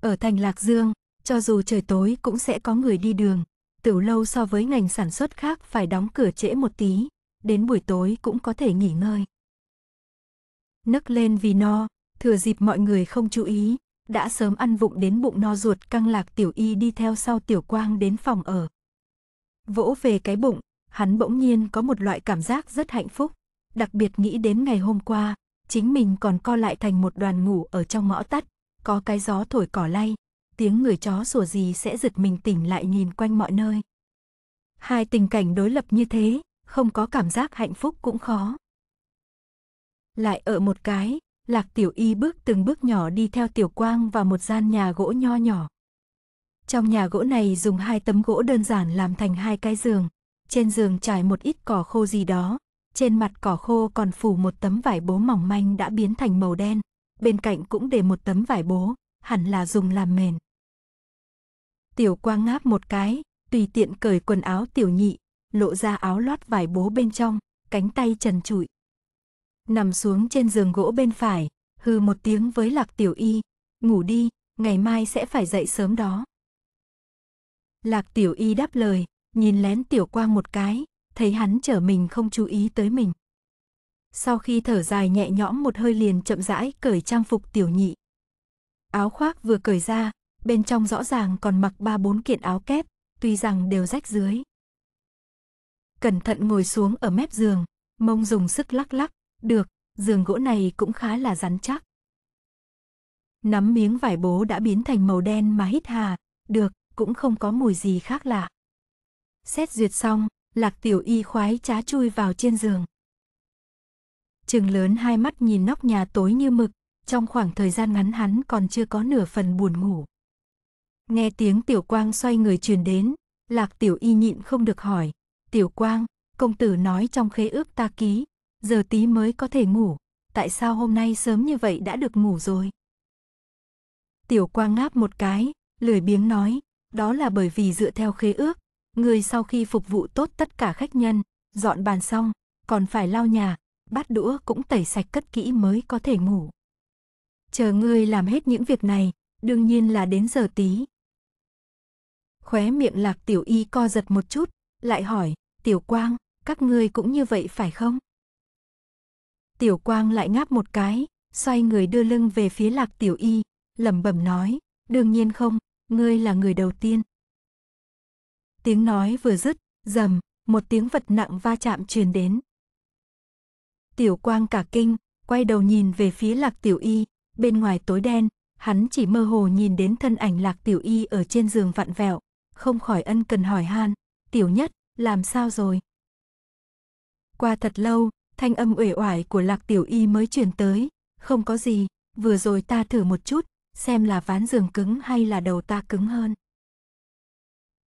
Ở thành Lạc Dương, cho dù trời tối cũng sẽ có người đi đường, tiểu lâu so với ngành sản xuất khác phải đóng cửa trễ một tí, đến buổi tối cũng có thể nghỉ ngơi. Nấc lên vì no, Thừa dịp mọi người không chú ý, đã sớm ăn vụng đến bụng no ruột căng lạc tiểu y đi theo sau tiểu quang đến phòng ở. Vỗ về cái bụng, hắn bỗng nhiên có một loại cảm giác rất hạnh phúc, đặc biệt nghĩ đến ngày hôm qua, chính mình còn co lại thành một đoàn ngủ ở trong ngõ tắt, có cái gió thổi cỏ lay, tiếng người chó sủa gì sẽ giật mình tỉnh lại nhìn quanh mọi nơi. Hai tình cảnh đối lập như thế, không có cảm giác hạnh phúc cũng khó. Lại ở một cái, Lạc Tiểu Y bước từng bước nhỏ đi theo Tiểu Quang vào một gian nhà gỗ nho nhỏ. Trong nhà gỗ này dùng hai tấm gỗ đơn giản làm thành hai cái giường, trên giường trải một ít cỏ khô gì đó, trên mặt cỏ khô còn phủ một tấm vải bố mỏng manh đã biến thành màu đen, bên cạnh cũng để một tấm vải bố, hẳn là dùng làm mền. Tiểu Quang ngáp một cái, tùy tiện cởi quần áo tiểu nhị, lộ ra áo lót vải bố bên trong, cánh tay trần trụi, nằm xuống trên giường gỗ bên phải, hư một tiếng với Lạc Tiểu Y, ngủ đi, ngày mai sẽ phải dậy sớm đó. Lạc Tiểu Y đáp lời, nhìn lén Tiểu Quang một cái, thấy hắn trở mình không chú ý tới mình. Sau khi thở dài nhẹ nhõm một hơi liền chậm rãi cởi trang phục tiểu nhị. Áo khoác vừa cởi ra, bên trong rõ ràng còn mặc ba bốn kiện áo kép, tuy rằng đều rách dưới. Cẩn thận ngồi xuống ở mép giường, mông dùng sức lắc lắc, được, giường gỗ này cũng khá là rắn chắc. Nắm miếng vải bố đã biến thành màu đen mà hít hà, được, cũng không có mùi gì khác lạ. Xét duyệt xong, lạc tiểu y khoái trá chui vào trên giường. Trừng lớn hai mắt nhìn nóc nhà tối như mực, trong khoảng thời gian ngắn hắn còn chưa có nửa phần buồn ngủ. Nghe tiếng tiểu quang xoay người truyền đến, lạc tiểu y nhịn không được hỏi, tiểu quang, công tử nói trong khế ước ta ký, giờ tí mới có thể ngủ, tại sao hôm nay sớm như vậy đã được ngủ rồi? Tiểu Quang ngáp một cái, lười biếng nói, đó là bởi vì dựa theo khế ước, người sau khi phục vụ tốt tất cả khách nhân, dọn bàn xong, còn phải lau nhà, bát đũa cũng tẩy sạch cất kỹ mới có thể ngủ. Chờ ngươi làm hết những việc này, đương nhiên là đến giờ tí. Khóe miệng lạc tiểu y co giật một chút, lại hỏi, tiểu quang, các ngươi cũng như vậy phải không? Tiểu Quang lại ngáp một cái, xoay người đưa lưng về phía Lạc Tiểu Y, lẩm bẩm nói, đương nhiên không, ngươi là người đầu tiên. Tiếng nói vừa dứt, rầm, một tiếng vật nặng va chạm truyền đến. Tiểu Quang cả kinh, quay đầu nhìn về phía Lạc Tiểu Y, bên ngoài tối đen, hắn chỉ mơ hồ nhìn đến thân ảnh Lạc Tiểu Y ở trên giường vặn vẹo, không khỏi ân cần hỏi han, "Tiểu Nhất, làm sao rồi?" Qua thật lâu, thanh âm uể oải của Lạc Tiểu Y mới truyền tới, không có gì, vừa rồi ta thử một chút, xem là ván giường cứng hay là đầu ta cứng hơn.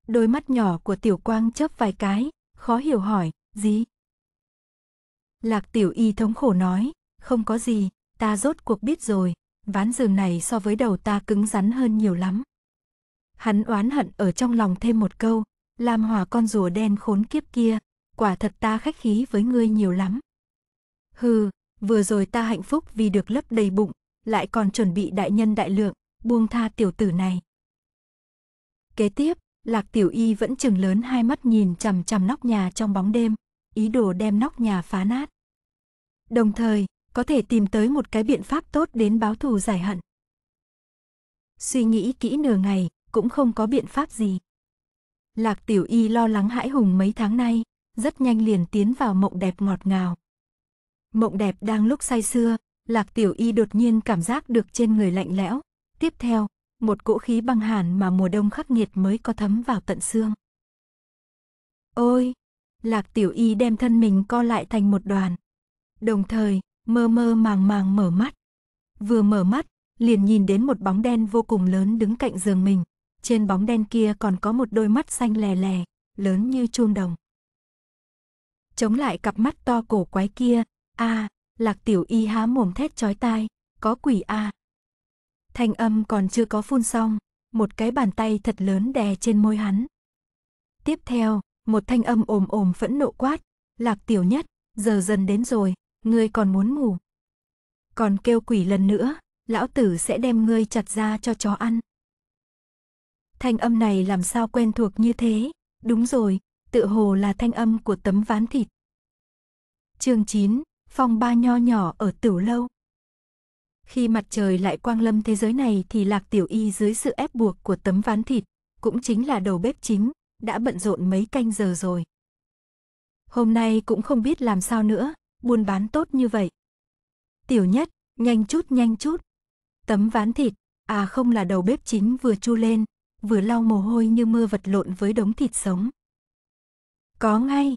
Đôi mắt nhỏ của Tiểu Quang chớp vài cái, khó hiểu hỏi, gì? Lạc Tiểu Y thống khổ nói, không có gì, ta rốt cuộc biết rồi, ván giường này so với đầu ta cứng rắn hơn nhiều lắm. Hắn oán hận ở trong lòng thêm một câu, làm hòa con rùa đen khốn kiếp kia, quả thật ta khách khí với ngươi nhiều lắm. Hừ, vừa rồi ta hạnh phúc vì được lấp đầy bụng, lại còn chuẩn bị đại nhân đại lượng, buông tha tiểu tử này. Kế tiếp, Lạc Tiểu Y vẫn chừng lớn hai mắt nhìn chằm chằm nóc nhà trong bóng đêm, ý đồ đem nóc nhà phá nát. Đồng thời, có thể tìm tới một cái biện pháp tốt đến báo thù giải hận. Suy nghĩ kỹ nửa ngày, cũng không có biện pháp gì. Lạc Tiểu Y lo lắng hãi hùng mấy tháng nay, rất nhanh liền tiến vào mộng đẹp ngọt ngào. Mộng đẹp đang lúc say xưa, Lạc Tiểu Y đột nhiên cảm giác được trên người lạnh lẽo. Tiếp theo, một cỗ khí băng hàn mà mùa đông khắc nghiệt mới có thấm vào tận xương. Ôi! Lạc Tiểu Y đem thân mình co lại thành một đoàn. Đồng thời, mơ mơ màng màng mở mắt. Vừa mở mắt, liền nhìn đến một bóng đen vô cùng lớn đứng cạnh giường mình. Trên bóng đen kia còn có một đôi mắt xanh lè lè, lớn như chuông đồng. Chống lại cặp mắt to cổ quái kia, a à, lạc tiểu y há mồm thét chói tai có quỷ a à. thanh âm còn chưa có phun xong một cái bàn tay thật lớn đè trên môi hắn tiếp theo một thanh âm ồm ồm phẫn nộ quát lạc tiểu nhất giờ dần đến rồi ngươi còn muốn ngủ còn kêu quỷ lần nữa lão tử sẽ đem ngươi chặt ra cho chó ăn thanh âm này làm sao quen thuộc như thế đúng rồi tự hồ là thanh âm của tấm ván thịt chương 9, phòng ba nho nhỏ ở tiểu lâu. Khi mặt trời lại quang lâm thế giới này thì Lạc Tiểu Y dưới sự ép buộc của tấm ván thịt, cũng chính là đầu bếp chính, đã bận rộn mấy canh giờ rồi. Hôm nay cũng không biết làm sao nữa, buôn bán tốt như vậy. Tiểu nhất, nhanh chút nhanh chút. Tấm ván thịt, à không là đầu bếp chính vừa chu lên, vừa lau mồ hôi như mưa vật lộn với đống thịt sống. Có ngay.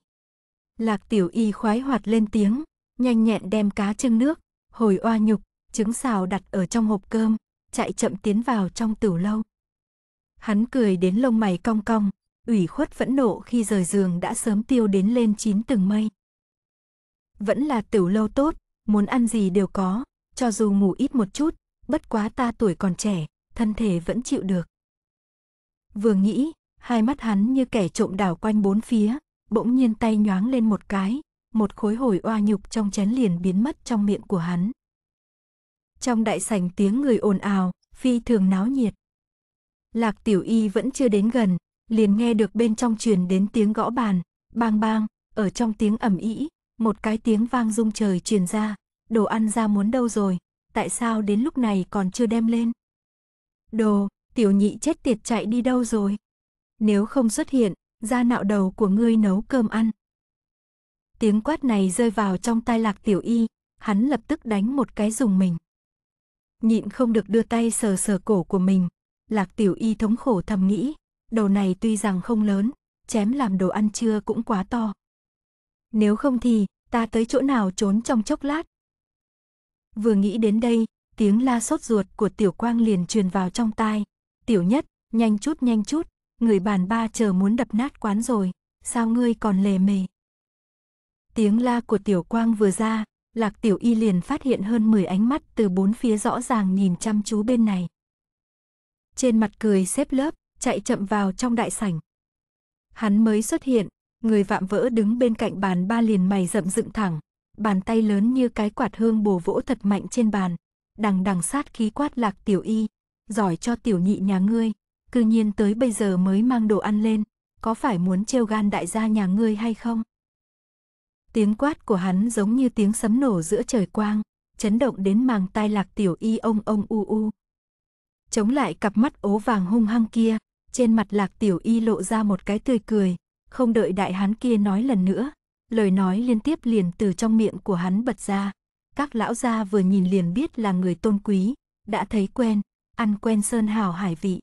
Lạc tiểu y khoái hoạt lên tiếng, nhanh nhẹn đem cá trưng nước, hồi oa nhục, trứng xào đặt ở trong hộp cơm, chạy chậm tiến vào trong tửu lâu. Hắn cười đến lông mày cong cong, ủy khuất phẫn nộ khi rời giường đã sớm tiêu đến lên chín từng mây. Vẫn là tửu lâu tốt, muốn ăn gì đều có, cho dù ngủ ít một chút, bất quá ta tuổi còn trẻ, thân thể vẫn chịu được. Vừa nghĩ, hai mắt hắn như kẻ trộm đảo quanh bốn phía, bỗng nhiên tay nhoáng lên một cái, một khối hồi oa nhục trong chén liền biến mất trong miệng của hắn. Trong đại sảnh tiếng người ồn ào, phi thường náo nhiệt. Lạc tiểu y vẫn chưa đến gần, liền nghe được bên trong truyền đến tiếng gõ bàn, bang bang, ở trong tiếng ầm ĩ, một cái tiếng vang rung trời truyền ra, đồ ăn ra muốn đâu rồi, tại sao đến lúc này còn chưa đem lên? Đồ, tiểu nhị chết tiệt chạy đi đâu rồi? Nếu không xuất hiện, ra nạo đầu của ngươi nấu cơm ăn. Tiếng quát này rơi vào trong tai lạc tiểu y, hắn lập tức đánh một cái dùng mình. Nhịn không được đưa tay sờ sờ cổ của mình, lạc tiểu y thống khổ thầm nghĩ, đầu này tuy rằng không lớn, chém làm đồ ăn trưa cũng quá to. Nếu không thì, ta tới chỗ nào trốn trong chốc lát. Vừa nghĩ đến đây, tiếng la sốt ruột của tiểu quang liền truyền vào trong tai. Tiểu nhất, nhanh chút nhanh chút, người bàn ba chờ muốn đập nát quán rồi, sao ngươi còn lề mề. Tiếng la của Tiểu Quang vừa ra, Lạc Tiểu Y liền phát hiện hơn 10 ánh mắt từ bốn phía rõ ràng nhìn chăm chú bên này. Trên mặt cười xếp lớp, chạy chậm vào trong đại sảnh. Hắn mới xuất hiện, người vạm vỡ đứng bên cạnh bàn ba liền mày rậm dựng thẳng, bàn tay lớn như cái quạt hương bổ vỗ thật mạnh trên bàn, đằng đằng sát khí quát Lạc Tiểu Y, giỏi cho tiểu nhị nhà ngươi, cư nhiên tới bây giờ mới mang đồ ăn lên, có phải muốn trêu gan đại gia nhà ngươi hay không? Tiếng quát của hắn giống như tiếng sấm nổ giữa trời quang, chấn động đến màng tai lạc tiểu y ông ông u u. Chống lại cặp mắt ố vàng hung hăng kia, trên mặt lạc tiểu y lộ ra một cái tươi cười, không đợi đại hán kia nói lần nữa, lời nói liên tiếp liền từ trong miệng của hắn bật ra. Các lão gia vừa nhìn liền biết là người tôn quý, đã thấy quen, ăn quen sơn hào hải vị.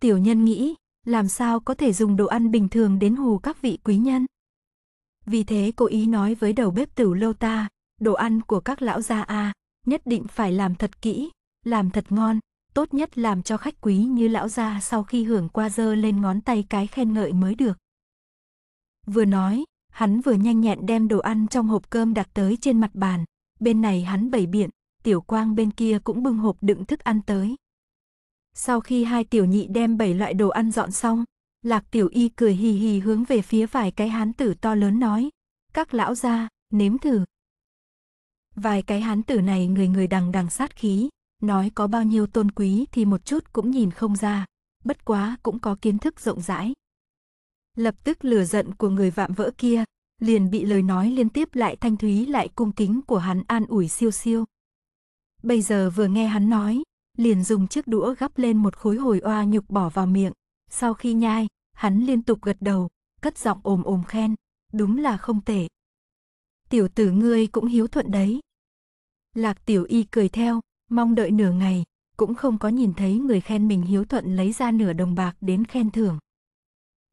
Tiểu nhân nghĩ, làm sao có thể dùng đồ ăn bình thường đến hù các vị quý nhân? Vì thế cô ý nói với đầu bếp tửu lâu ta, đồ ăn của các lão gia a nhất định phải làm thật kỹ, làm thật ngon, tốt nhất làm cho khách quý như lão gia sau khi hưởng qua dơ lên ngón tay cái khen ngợi mới được. Vừa nói, hắn vừa nhanh nhẹn đem đồ ăn trong hộp cơm đặt tới trên mặt bàn, bên này hắn bày biện, tiểu quang bên kia cũng bưng hộp đựng thức ăn tới. Sau khi hai tiểu nhị đem bảy loại đồ ăn dọn xong, Lạc tiểu y cười hì hì hướng về phía vài cái hán tử to lớn nói. Các lão gia nếm thử. Vài cái hán tử này người người đằng đằng sát khí, nói có bao nhiêu tôn quý thì một chút cũng nhìn không ra, bất quá cũng có kiến thức rộng rãi. Lập tức lửa giận của người vạm vỡ kia, liền bị lời nói liên tiếp lại thanh thúy lại cung kính của hắn an ủi siêu siêu. Bây giờ vừa nghe hắn nói, liền dùng chiếc đũa gắp lên một khối hồi oa nhục bỏ vào miệng, sau khi nhai, hắn liên tục gật đầu, cất giọng ồm ồm khen, đúng là không tệ. Tiểu tử ngươi cũng hiếu thuận đấy. Lạc tiểu y cười theo, mong đợi nửa ngày, cũng không có nhìn thấy người khen mình hiếu thuận lấy ra nửa đồng bạc đến khen thưởng.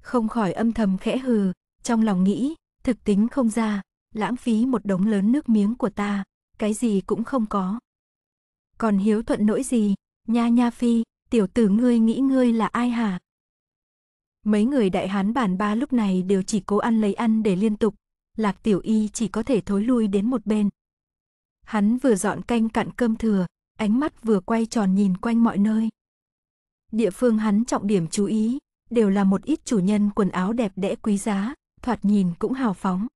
Không khỏi âm thầm khẽ hừ, trong lòng nghĩ, thực tính không ra, lãng phí một đống lớn nước miếng của ta, cái gì cũng không có. Còn hiếu thuận nỗi gì, nha nha phi, tiểu tử ngươi nghĩ ngươi là ai hả? Mấy người đại hán bản ba lúc này đều chỉ cố ăn lấy ăn để liên tục, Lạc Tiểu Y chỉ có thể thối lui đến một bên. Hắn vừa dọn canh cạn cơm thừa, ánh mắt vừa quay tròn nhìn quanh mọi nơi. Địa phương hắn trọng điểm chú ý, đều là một ít chủ nhân quần áo đẹp đẽ quý giá, thoạt nhìn cũng hào phóng.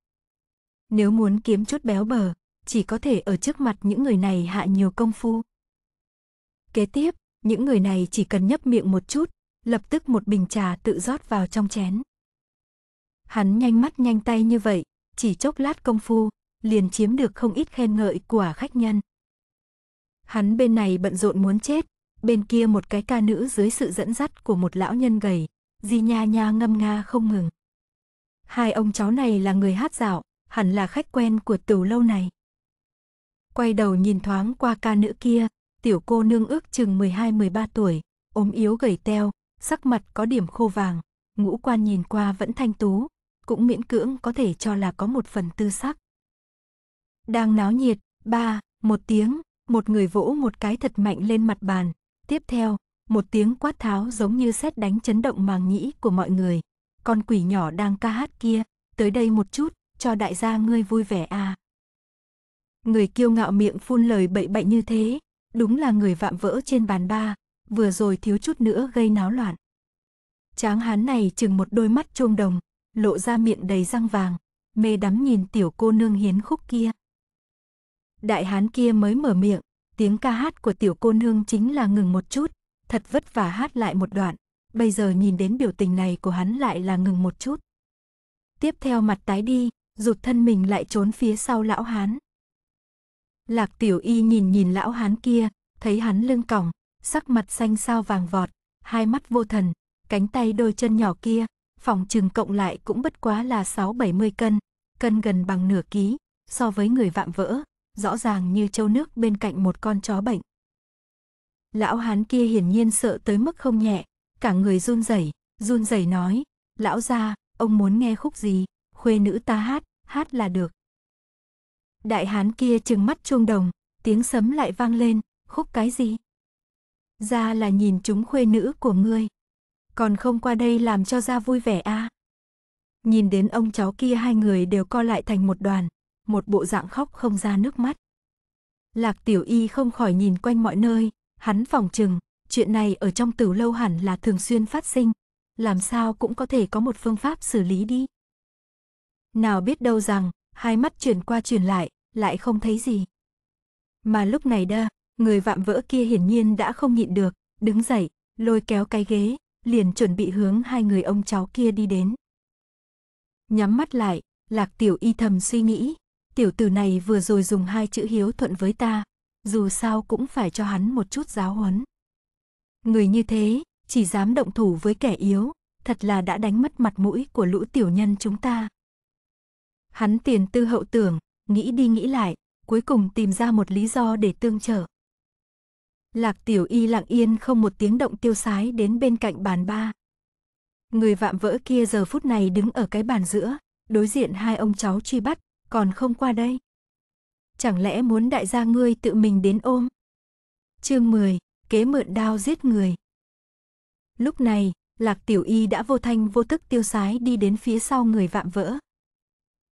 Nếu muốn kiếm chút béo bờ, chỉ có thể ở trước mặt những người này hạ nhiều công phu. Kế tiếp, những người này chỉ cần nhấp miệng một chút, lập tức một bình trà tự rót vào trong chén. Hắn nhanh mắt nhanh tay như vậy, chỉ chốc lát công phu, liền chiếm được không ít khen ngợi của khách nhân. Hắn bên này bận rộn muốn chết, bên kia một cái ca nữ dưới sự dẫn dắt của một lão nhân gầy, di nha nha ngâm nga không ngừng. Hai ông cháu này là người hát dạo, hẳn là khách quen của tửu lâu này. Quay đầu nhìn thoáng qua ca nữ kia, tiểu cô nương ước chừng 12-13 tuổi, ốm yếu gầy teo, sắc mặt có điểm khô vàng, ngũ quan nhìn qua vẫn thanh tú, cũng miễn cưỡng có thể cho là có một phần tư sắc. Đang náo nhiệt, ba, một tiếng, một người vỗ một cái thật mạnh lên mặt bàn, tiếp theo, một tiếng quát tháo giống như xét đánh chấn động màng nhĩ của mọi người. Con quỷ nhỏ đang ca hát kia, tới đây một chút, cho đại gia ngươi vui vẻ à. Người kiêu ngạo miệng phun lời bậy bậy như thế, đúng là người vạm vỡ trên bàn ba, vừa rồi thiếu chút nữa gây náo loạn. Tráng hán này chừng một đôi mắt chuông đồng, lộ ra miệng đầy răng vàng, mê đắm nhìn tiểu cô nương hiến khúc kia. Đại hán kia mới mở miệng, tiếng ca hát của tiểu cô nương chính là ngừng một chút, thật vất vả hát lại một đoạn, bây giờ nhìn đến biểu tình này của hắn lại là ngừng một chút. Tiếp theo mặt tái đi, rụt thân mình lại trốn phía sau lão hán. Lạc tiểu y nhìn nhìn lão hán kia, thấy hắn lưng còng, sắc mặt xanh xao vàng vọt, hai mắt vô thần, cánh tay đôi chân nhỏ kia, phòng trừng cộng lại cũng bất quá là 6-70 cân, cân gần bằng nửa ký, so với người vạm vỡ, rõ ràng như châu nước bên cạnh một con chó bệnh. Lão hán kia hiển nhiên sợ tới mức không nhẹ, cả người run rẩy, run rẩy nói, lão gia, ông muốn nghe khúc gì, khuê nữ ta hát, hát là được. Đại hán kia trừng mắt chuông đồng, tiếng sấm lại vang lên, khúc cái gì? ra là nhìn chúng khuê nữ của ngươi. Còn không qua đây làm cho ra vui vẻ a. À. Nhìn đến ông cháu kia hai người đều co lại thành một đoàn, một bộ dạng khóc không ra nước mắt. Lạc Tiểu Y không khỏi nhìn quanh mọi nơi, hắn phòng chừng, chuyện này ở trong tử lâu hẳn là thường xuyên phát sinh, làm sao cũng có thể có một phương pháp xử lý đi. Nào biết đâu rằng, hai mắt chuyển qua chuyển lại, lại không thấy gì. Mà lúc này đa, người vạm vỡ kia hiển nhiên đã không nhịn được, đứng dậy, lôi kéo cái ghế, liền chuẩn bị hướng hai người ông cháu kia đi đến. Nhắm mắt lại, Lạc Tiểu Y thầm suy nghĩ, tiểu tử này vừa rồi dùng hai chữ hiếu thuận với ta, dù sao cũng phải cho hắn một chút giáo huấn. Người như thế, chỉ dám động thủ với kẻ yếu, thật là đã đánh mất mặt mũi của lũ tiểu nhân chúng ta. Hắn tiền tư hậu tưởng, nghĩ đi nghĩ lại, cuối cùng tìm ra một lý do để tương trở. Lạc Tiểu Y lặng yên không một tiếng động tiêu sái đến bên cạnh bàn ba. Người vạm vỡ kia giờ phút này đứng ở cái bàn giữa, đối diện hai ông cháu truy bắt, còn không qua đây. Chẳng lẽ muốn đại gia ngươi tự mình đến ôm? Chương 10, kế mượn đao giết người. Lúc này, Lạc Tiểu Y đã vô thanh vô tức tiêu sái đi đến phía sau người vạm vỡ.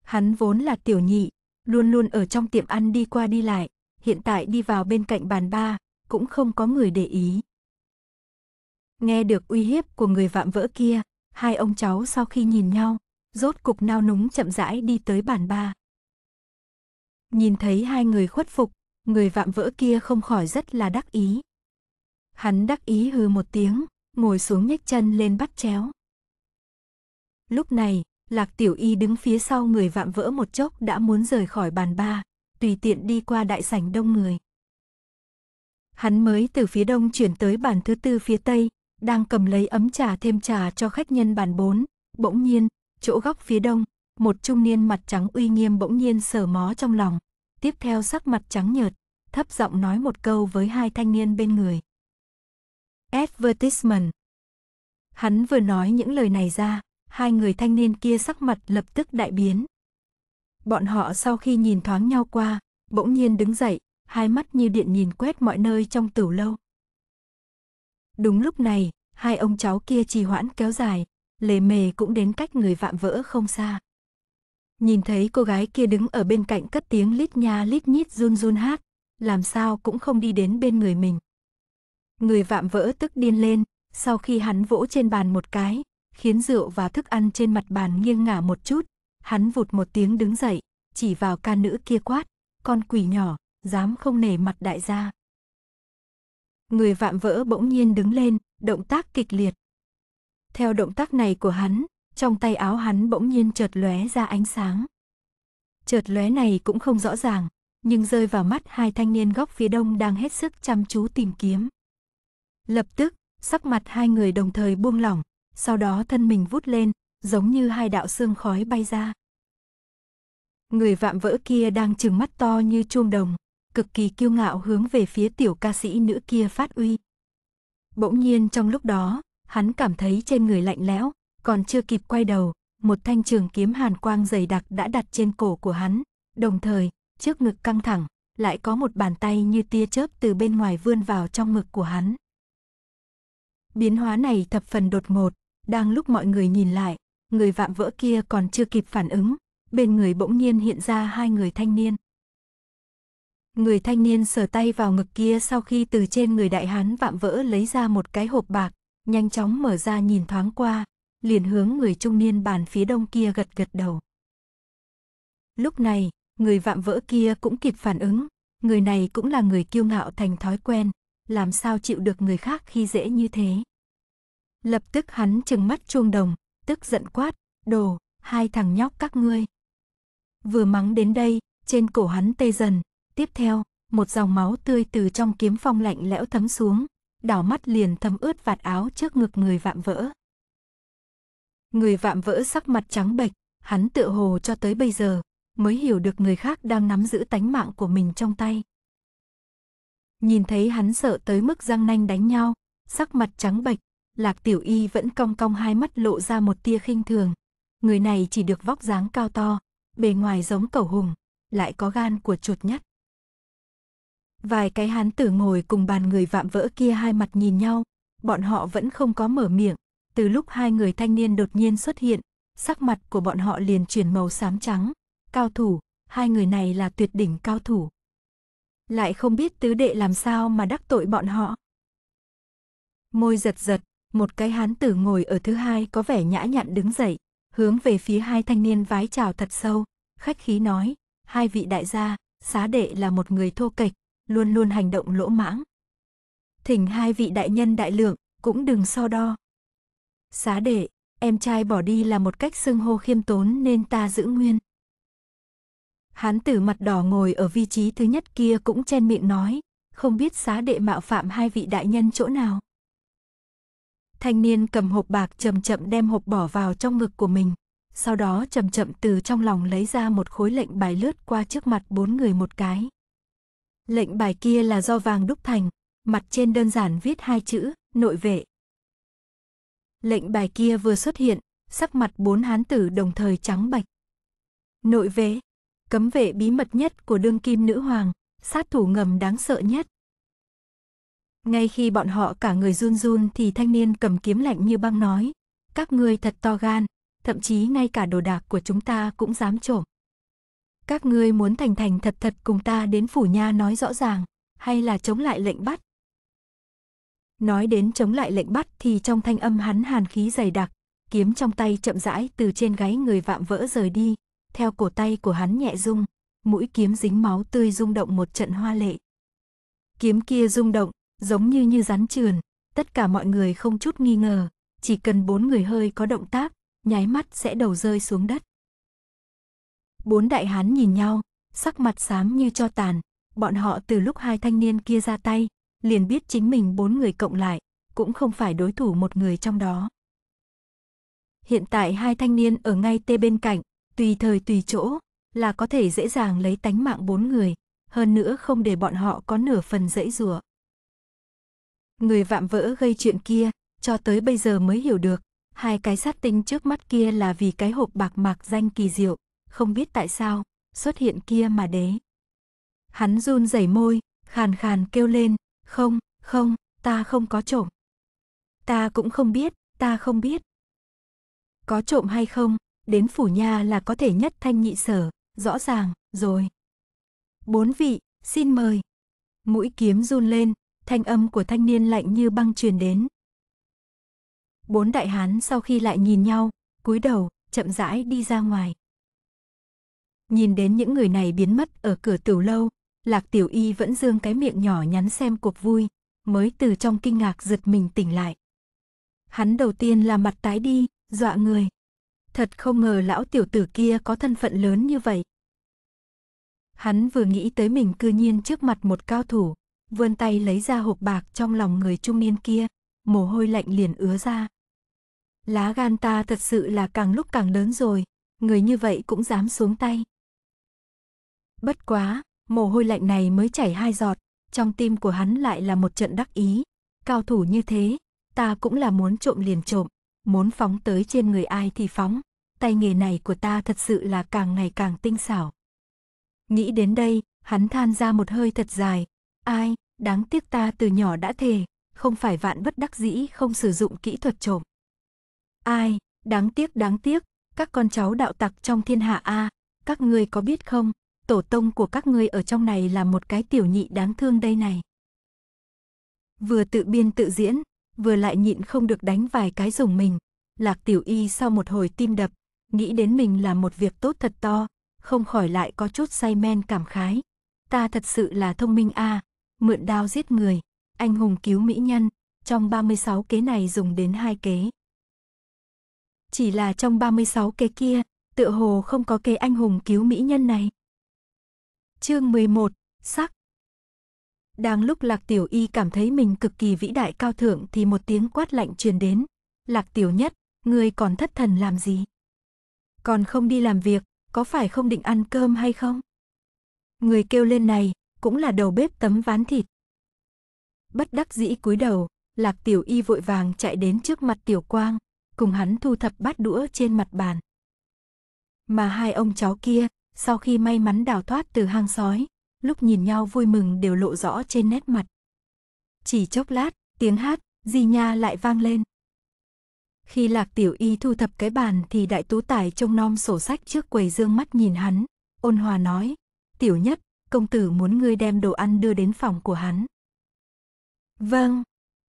Hắn vốn là tiểu nhị, luôn luôn ở trong tiệm ăn đi qua đi lại, hiện tại đi vào bên cạnh bàn ba, cũng không có người để ý. Nghe được uy hiếp của người vạm vỡ kia, hai ông cháu sau khi nhìn nhau, rốt cục nao núng chậm rãi đi tới bàn ba. Nhìn thấy hai người khuất phục, người vạm vỡ kia không khỏi rất là đắc ý. Hắn đắc ý hư một tiếng, ngồi xuống nhếch chân lên bắt chéo. Lúc này, Lạc Tiểu Y đứng phía sau người vạm vỡ một chốc đã muốn rời khỏi bàn ba, tùy tiện đi qua đại sảnh đông người. Hắn mới từ phía đông chuyển tới bàn thứ tư phía tây, đang cầm lấy ấm trà thêm trà cho khách nhân bàn bốn. Bỗng nhiên, chỗ góc phía đông, một trung niên mặt trắng uy nghiêm bỗng nhiên sờ mó trong lòng. Tiếp theo sắc mặt trắng nhợt, thấp giọng nói một câu với hai thanh niên bên người. Advertisement. Hắn vừa nói những lời này ra, hai người thanh niên kia sắc mặt lập tức đại biến. Bọn họ sau khi nhìn thoáng nhau qua, bỗng nhiên đứng dậy, hai mắt như điện nhìn quét mọi nơi trong tửu lâu. Đúng lúc này, hai ông cháu kia trì hoãn kéo dài, lề mề cũng đến cách người vạm vỡ không xa. Nhìn thấy cô gái kia đứng ở bên cạnh cất tiếng lít nha lít nhít run run hát, làm sao cũng không đi đến bên người mình. Người vạm vỡ tức điên lên, sau khi hắn vỗ trên bàn một cái, khiến rượu và thức ăn trên mặt bàn nghiêng ngả một chút, hắn vụt một tiếng đứng dậy, chỉ vào ca nữ kia quát, con quỷ nhỏ, dám không nể mặt đại gia. Người vạm vỡ bỗng nhiên đứng lên, động tác kịch liệt. Theo động tác này của hắn, trong tay áo hắn bỗng nhiên chợt lóe ra ánh sáng. Chợt lóe này cũng không rõ ràng, nhưng rơi vào mắt hai thanh niên góc phía đông đang hết sức chăm chú tìm kiếm. Lập tức, sắc mặt hai người đồng thời buông lỏng, sau đó thân mình vút lên, giống như hai đạo xương khói bay ra. Người vạm vỡ kia đang trừng mắt to như chuông đồng, cực kỳ kiêu ngạo hướng về phía tiểu ca sĩ nữ kia phát uy. Bỗng nhiên trong lúc đó, hắn cảm thấy trên người lạnh lẽo, còn chưa kịp quay đầu, một thanh trường kiếm hàn quang dày đặc đã đặt trên cổ của hắn, đồng thời, trước ngực căng thẳng, lại có một bàn tay như tia chớp từ bên ngoài vươn vào trong ngực của hắn. Biến hóa này thập phần đột ngột, đang lúc mọi người nhìn lại, người vạm vỡ kia còn chưa kịp phản ứng, bên người bỗng nhiên hiện ra hai người thanh niên. Người thanh niên sờ tay vào ngực kia sau khi từ trên người đại hán vạm vỡ lấy ra một cái hộp bạc, nhanh chóng mở ra nhìn thoáng qua, liền hướng người trung niên bàn phía đông kia gật gật đầu. Lúc này, người vạm vỡ kia cũng kịp phản ứng, người này cũng là người kiêu ngạo thành thói quen, làm sao chịu được người khác khi dễ như thế. Lập tức hắn trừng mắt chuông đồng, tức giận quát, đồ, hai thằng nhóc các ngươi. Vừa mắng đến đây, trên cổ hắn tê dần, tiếp theo, một dòng máu tươi từ trong kiếm phong lạnh lẽo thấm xuống, đảo mắt liền thấm ướt vạt áo trước ngực người vạm vỡ. Người vạm vỡ sắc mặt trắng bệch, hắn tựa hồ cho tới bây giờ mới hiểu được người khác đang nắm giữ tánh mạng của mình trong tay. Nhìn thấy hắn sợ tới mức răng nanh đánh nhau, sắc mặt trắng bệch, Lạc Tiểu Y vẫn cong cong hai mắt lộ ra một tia khinh thường. Người này chỉ được vóc dáng cao to, bề ngoài giống cẩu hùng, lại có gan của chuột nhắt. Vài cái hán tử ngồi cùng bàn người vạm vỡ kia hai mặt nhìn nhau, bọn họ vẫn không có mở miệng. Từ lúc hai người thanh niên đột nhiên xuất hiện, sắc mặt của bọn họ liền chuyển màu xám trắng. Cao thủ, hai người này là tuyệt đỉnh cao thủ. Lại không biết tứ đệ làm sao mà đắc tội bọn họ. Môi giật giật, một cái hán tử ngồi ở thứ hai có vẻ nhã nhặn đứng dậy, hướng về phía hai thanh niên vái chào thật sâu, khách khí nói, hai vị đại gia, xá đệ là một người thô kịch luôn luôn hành động lỗ mãng. Thỉnh hai vị đại nhân đại lượng, cũng đừng so đo. Xá đệ, em trai bỏ đi là một cách xưng hô khiêm tốn nên ta giữ nguyên. Hán tử mặt đỏ ngồi ở vị trí thứ nhất kia cũng chen miệng nói, không biết xá đệ mạo phạm hai vị đại nhân chỗ nào. Thanh niên cầm hộp bạc chậm chậm đem hộp bỏ vào trong ngực của mình, sau đó chậm chậm từ trong lòng lấy ra một khối lệnh bài lướt qua trước mặt bốn người một cái. Lệnh bài kia là do vàng đúc thành, mặt trên đơn giản viết hai chữ, nội vệ. Lệnh bài kia vừa xuất hiện, sắc mặt bốn hán tử đồng thời trắng bạch. Nội vệ, cấm vệ bí mật nhất của đương kim nữ hoàng, sát thủ ngầm đáng sợ nhất. Ngay khi bọn họ cả người run run thì thanh niên cầm kiếm lạnh như băng nói, các ngươi thật to gan, thậm chí ngay cả đồ đạc của chúng ta cũng dám trộm. Các ngươi muốn thành thành thật thật cùng ta đến phủ nha nói rõ ràng, hay là chống lại lệnh bắt? Nói đến chống lại lệnh bắt thì trong thanh âm hắn hàn khí dày đặc, kiếm trong tay chậm rãi từ trên gáy người vạm vỡ rời đi, theo cổ tay của hắn nhẹ rung, mũi kiếm dính máu tươi rung động một trận hoa lệ. Kiếm kia rung động, giống như như rắn trườn, tất cả mọi người không chút nghi ngờ, chỉ cần bốn người hơi có động tác, nháy mắt sẽ đầu rơi xuống đất. Bốn đại hán nhìn nhau, sắc mặt xám như cho tàn, bọn họ từ lúc hai thanh niên kia ra tay, liền biết chính mình bốn người cộng lại, cũng không phải đối thủ một người trong đó. Hiện tại hai thanh niên ở ngay tê bên cạnh, tùy thời tùy chỗ, là có thể dễ dàng lấy tánh mạng bốn người, hơn nữa không để bọn họ có nửa phần dãy dùa Người vạm vỡ gây chuyện kia, cho tới bây giờ mới hiểu được, hai cái sát tinh trước mắt kia là vì cái hộp bạc mạc danh kỳ diệu, không biết tại sao, xuất hiện kia mà đế. Hắn run rẩy môi, khàn khàn kêu lên, không, không, ta không có trộm. Ta cũng không biết, ta không biết. Có trộm hay không, đến phủ nhà là có thể nhất thanh nhị sở, rõ ràng, rồi. Bốn vị, xin mời. Mũi kiếm run lên, thanh âm của thanh niên lạnh như băng truyền đến. Bốn đại hán sau khi lại nhìn nhau, cúi đầu, chậm rãi đi ra ngoài. Nhìn đến những người này biến mất ở cửa tiểu lâu, Lạc Tiểu Y vẫn dương cái miệng nhỏ nhắn xem cuộc vui, mới từ trong kinh ngạc giật mình tỉnh lại. Hắn đầu tiên là mặt tái đi, dọa người. Thật không ngờ lão tiểu tử kia có thân phận lớn như vậy. Hắn vừa nghĩ tới mình cư nhiên trước mặt một cao thủ, vươn tay lấy ra hộp bạc trong lòng người trung niên kia, mồ hôi lạnh liền ứa ra. Lá gan ta thật sự là càng lúc càng lớn rồi, người như vậy cũng dám xuống tay. Bất quá, mồ hôi lạnh này mới chảy hai giọt, trong tim của hắn lại là một trận đắc ý. Cao thủ như thế, ta cũng là muốn trộm liền trộm, muốn phóng tới trên người ai thì phóng. Tay nghề này của ta thật sự là càng ngày càng tinh xảo. Nghĩ đến đây, hắn than ra một hơi thật dài. Ai, đáng tiếc ta từ nhỏ đã thề, không phải vạn bất đắc dĩ không sử dụng kỹ thuật trộm. Ai, đáng tiếc đáng tiếc, các con cháu đạo tặc trong thiên hạ A, các ngươi có biết không, tổ tông của các ngươi ở trong này là một cái tiểu nhị đáng thương đây này. Vừa tự biên tự diễn, vừa lại nhịn không được đánh vài cái dùng mình. Lạc tiểu y sau một hồi tim đập, nghĩ đến mình là một việc tốt thật to, không khỏi lại có chút say men cảm khái. Ta thật sự là thông minh a, à, mượn đao giết người, anh hùng cứu mỹ nhân, trong 36 kế này dùng đến hai kế. Chỉ là trong 36 kế kia, tựa hồ không có kế anh hùng cứu mỹ nhân này. Chương 11, sắc. Đang lúc Lạc Tiểu Y cảm thấy mình cực kỳ vĩ đại cao thượng thì một tiếng quát lạnh truyền đến. Lạc Tiểu Nhất, ngươi còn thất thần làm gì? Còn không đi làm việc, có phải không định ăn cơm hay không? Người kêu lên này cũng là đầu bếp tấm ván thịt. Bất đắc dĩ cúi đầu, Lạc Tiểu Y vội vàng chạy đến trước mặt Tiểu Quang, cùng hắn thu thập bát đũa trên mặt bàn. Mà hai ông cháu kia sau khi may mắn đào thoát từ hang sói, lúc nhìn nhau vui mừng đều lộ rõ trên nét mặt. Chỉ chốc lát, tiếng hát, di nha lại vang lên. Khi lạc tiểu y thu thập cái bàn thì đại tú tài trông nom sổ sách trước quầy dương mắt nhìn hắn, ôn hòa nói, tiểu nhất, công tử muốn ngươi đem đồ ăn đưa đến phòng của hắn. Vâng,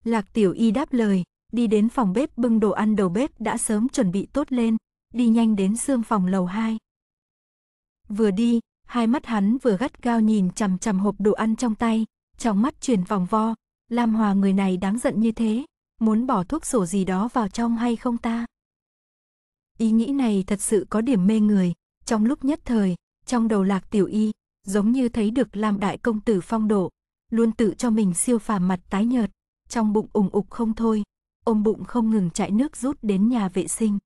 lạc tiểu y đáp lời, đi đến phòng bếp bưng đồ ăn đầu bếp đã sớm chuẩn bị tốt lên, đi nhanh đến xương phòng lầu 2. Vừa đi, hai mắt hắn vừa gắt gao nhìn chằm chằm hộp đồ ăn trong tay, trong mắt chuyển vòng vo, Lam Hòa người này đáng giận như thế, muốn bỏ thuốc sổ gì đó vào trong hay không ta? Ý nghĩ này thật sự có điểm mê người, trong lúc nhất thời, trong đầu lạc tiểu y, giống như thấy được Lam Đại Công Tử phong độ, luôn tự cho mình siêu phàm mặt tái nhợt, trong bụng ủng ục không thôi, ôm bụng không ngừng chạy nước rút đến nhà vệ sinh.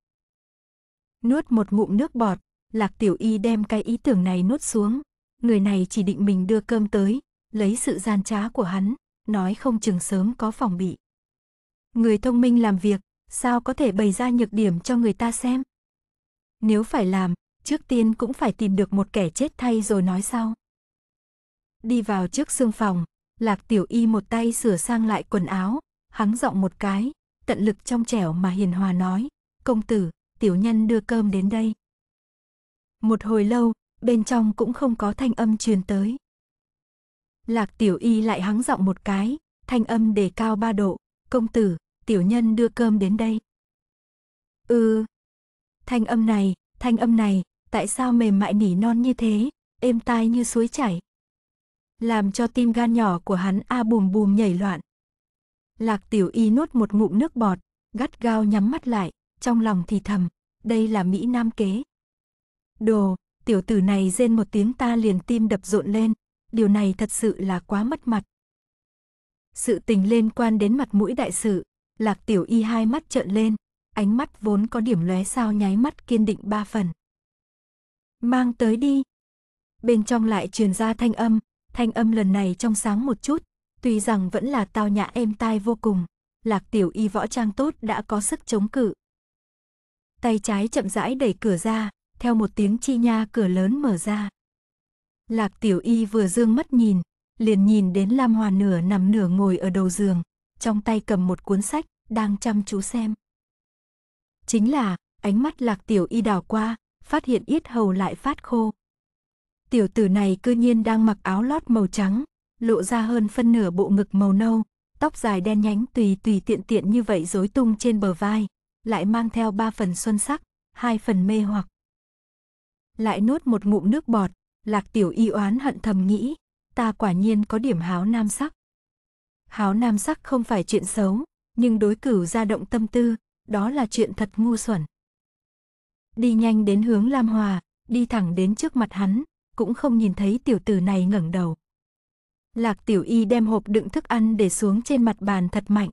Nuốt một ngụm nước bọt, Lạc Tiểu Y đem cái ý tưởng này nuốt xuống. Người này chỉ định mình đưa cơm tới, lấy sự gian trá của hắn, nói không chừng sớm có phòng bị. Người thông minh làm việc, sao có thể bày ra nhược điểm cho người ta xem? Nếu phải làm, trước tiên cũng phải tìm được một kẻ chết thay rồi nói sau. Đi vào trước xương phòng, Lạc Tiểu Y một tay sửa sang lại quần áo, hắng giọng một cái, tận lực trong trẻo mà hiền hòa nói, công tử, tiểu nhân đưa cơm đến đây. Một hồi lâu, bên trong cũng không có thanh âm truyền tới. Lạc tiểu y lại hắng giọng một cái, thanh âm đề cao ba độ, công tử, tiểu nhân đưa cơm đến đây. Ừ, thanh âm này, thanh âm này, tại sao mềm mại nỉ non như thế, êm tai như suối chảy. Làm cho tim gan nhỏ của hắn a bùm bùm nhảy loạn. Lạc tiểu y nuốt một ngụm nước bọt, gắt gao nhắm mắt lại, trong lòng thì thầm, đây là Mỹ Nam kế. Đồ, tiểu tử này rên một tiếng ta liền tim đập rộn lên, điều này thật sự là quá mất mặt. Sự tình liên quan đến mặt mũi đại sự, lạc tiểu y hai mắt trợn lên, ánh mắt vốn có điểm lóe sao nháy mắt kiên định ba phần. Mang tới đi. Bên trong lại truyền ra thanh âm, thanh âm lần này trong sáng một chút, tuy rằng vẫn là tao nhã êm tai vô cùng, lạc tiểu y võ trang tốt đã có sức chống cự. Tay trái chậm rãi đẩy cửa ra, theo một tiếng chi nha cửa lớn mở ra. Lạc Tiểu Y vừa dương mắt nhìn, liền nhìn đến Lam Hòa nửa nằm nửa ngồi ở đầu giường, trong tay cầm một cuốn sách, đang chăm chú xem. Chính là, ánh mắt Lạc Tiểu Y đào qua, phát hiện yết hầu lại phát khô. Tiểu tử này cư nhiên đang mặc áo lót màu trắng, lộ ra hơn phân nửa bộ ngực màu nâu, tóc dài đen nhánh tùy tùy tiện tiện như vậy rối tung trên bờ vai, lại mang theo ba phần xuân sắc, hai phần mê hoặc lại nuốt một ngụm nước bọt, lạc tiểu y oán hận thầm nghĩ, ta quả nhiên có điểm háo nam sắc. Háo nam sắc không phải chuyện xấu, nhưng đối cửu ra động tâm tư, đó là chuyện thật ngu xuẩn. Đi nhanh đến hướng Lam Hòa, đi thẳng đến trước mặt hắn, cũng không nhìn thấy tiểu tử này ngẩng đầu. Lạc tiểu y đem hộp đựng thức ăn để xuống trên mặt bàn thật mạnh.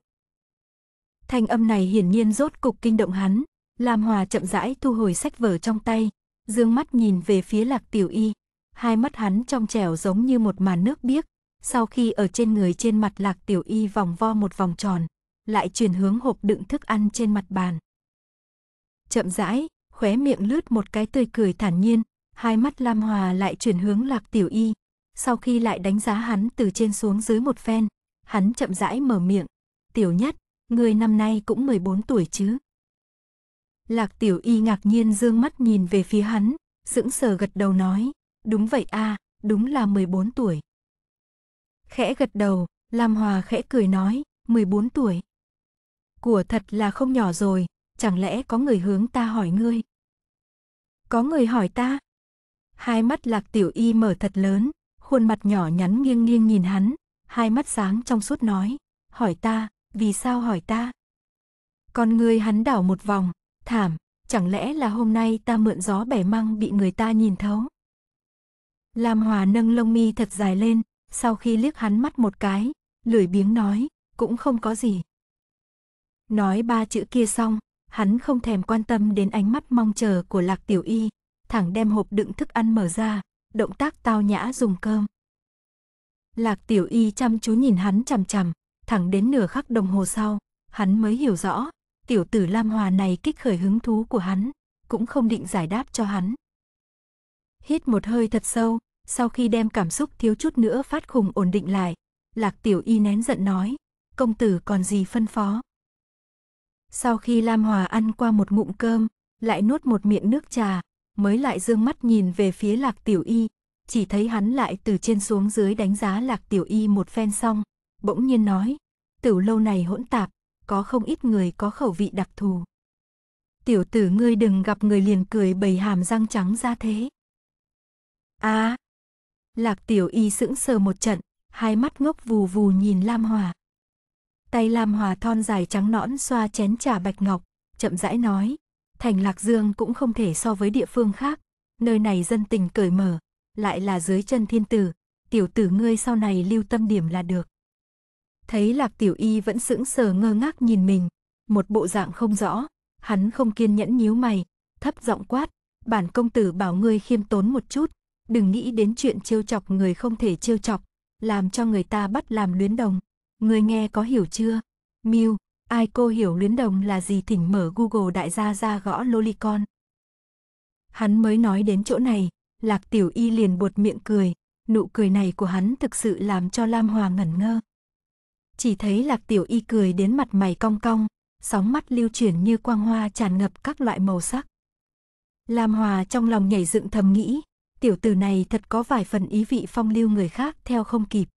Thanh âm này hiển nhiên rốt cục kinh động hắn, Lam Hòa chậm rãi thu hồi sách vở trong tay, dương mắt nhìn về phía lạc tiểu y. Hai mắt hắn trong trẻo giống như một màn nước biếc, sau khi ở trên người trên mặt lạc tiểu y vòng vo một vòng tròn, lại chuyển hướng hộp đựng thức ăn trên mặt bàn. Chậm rãi, khóe miệng lướt một cái tươi cười thản nhiên, hai mắt Lam Hòa lại chuyển hướng lạc tiểu y. Sau khi lại đánh giá hắn từ trên xuống dưới một phen, hắn chậm rãi mở miệng. Tiểu nhất, người năm nay cũng 14 tuổi chứ. Lạc Tiểu Y ngạc nhiên dương mắt nhìn về phía hắn, sững sờ gật đầu nói, đúng vậy a, à, đúng là 14 tuổi. Khẽ gật đầu, Lam Hòa khẽ cười nói, 14 tuổi. Của thật là không nhỏ rồi, chẳng lẽ có người hướng ta hỏi ngươi? Có người hỏi ta? Hai mắt Lạc Tiểu Y mở thật lớn, khuôn mặt nhỏ nhắn nghiêng nghiêng nhìn hắn, hai mắt sáng trong suốt nói, hỏi ta, vì sao hỏi ta? Con người hắn đảo một vòng, thảm, chẳng lẽ là hôm nay ta mượn gió bẻ măng bị người ta nhìn thấu. Lam Hòa nâng lông mi thật dài lên, sau khi liếc hắn mắt một cái, lười biếng nói, cũng không có gì. Nói ba chữ kia xong, hắn không thèm quan tâm đến ánh mắt mong chờ của Lạc Tiểu Y, thẳng đem hộp đựng thức ăn mở ra, động tác tao nhã dùng cơm. Lạc Tiểu Y chăm chú nhìn hắn chằm chằm, thẳng đến nửa khắc đồng hồ sau, hắn mới hiểu rõ, tiểu tử Lam Hòa này kích khởi hứng thú của hắn, cũng không định giải đáp cho hắn. Hít một hơi thật sâu, sau khi đem cảm xúc thiếu chút nữa phát khùng ổn định lại, Lạc Tiểu Y nén giận nói, công tử còn gì phân phó. Sau khi Lam Hòa ăn qua một ngụm cơm, lại nuốt một miệng nước trà, mới lại dương mắt nhìn về phía Lạc Tiểu Y, chỉ thấy hắn lại từ trên xuống dưới đánh giá Lạc Tiểu Y một phen xong, bỗng nhiên nói, tiểu lâu này hỗn tạp, có không ít người có khẩu vị đặc thù. Tiểu tử ngươi đừng gặp người liền cười bầy hàm răng trắng ra thế. À! Lạc tiểu y sững sờ một trận, hai mắt ngốc vù vù nhìn Lam Hòa. Tay Lam Hòa thon dài trắng nõn xoa chén trà bạch ngọc, chậm rãi nói. Thành Lạc Dương cũng không thể so với địa phương khác, nơi này dân tình cởi mở, lại là dưới chân thiên tử, tiểu tử ngươi sau này lưu tâm điểm là được thấy Lạc Tiểu Y vẫn sững sờ ngơ ngác nhìn mình, một bộ dạng không rõ, hắn không kiên nhẫn nhíu mày, thấp giọng quát, bản công tử bảo ngươi khiêm tốn một chút, đừng nghĩ đến chuyện trêu chọc người không thể trêu chọc, làm cho người ta bắt làm luyến đồng. Ngươi nghe có hiểu chưa? Miu, ai cô hiểu luyến đồng là gì thỉnh mở Google đại gia ra gõ lolicon. Hắn mới nói đến chỗ này, Lạc Tiểu Y liền buột miệng cười, nụ cười này của hắn thực sự làm cho Lam Hòa ngẩn ngơ chỉ thấy lạc tiểu y cười đến mặt mày cong cong, sóng mắt lưu chuyển như quang hoa tràn ngập các loại màu sắc. Lam Hòa trong lòng nhảy dựng thầm nghĩ, tiểu tử này thật có vài phần ý vị phong lưu người khác theo không kịp.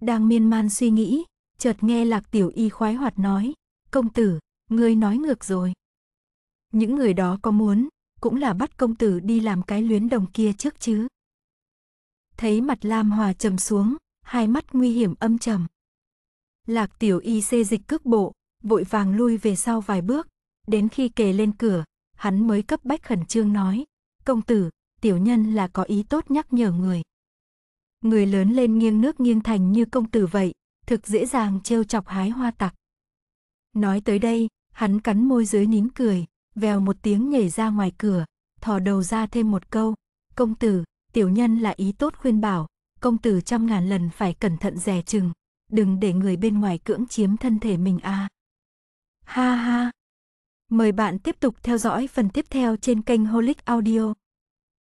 Đang miên man suy nghĩ, chợt nghe lạc tiểu y khoái hoạt nói, công tử, ngươi nói ngược rồi. Những người đó có muốn, cũng là bắt công tử đi làm cái luyến đồng kia trước chứ. Thấy mặt Lam Hòa trầm xuống, hai mắt nguy hiểm âm trầm. Lạc tiểu y xê dịch cước bộ, vội vàng lui về sau vài bước, đến khi kề lên cửa, hắn mới cấp bách khẩn trương nói, công tử, tiểu nhân là có ý tốt nhắc nhở người. Người lớn lên nghiêng nước nghiêng thành như công tử vậy, thực dễ dàng trêu chọc hái hoa tặc. Nói tới đây, hắn cắn môi dưới nín cười, vèo một tiếng nhảy ra ngoài cửa, thò đầu ra thêm một câu, công tử, tiểu nhân là ý tốt khuyên bảo, công tử trăm ngàn lần phải cẩn thận dè chừng, đừng để người bên ngoài cưỡng chiếm thân thể mình À. Ha ha. Mời bạn tiếp tục theo dõi phần tiếp theo trên kênh Holic Audio.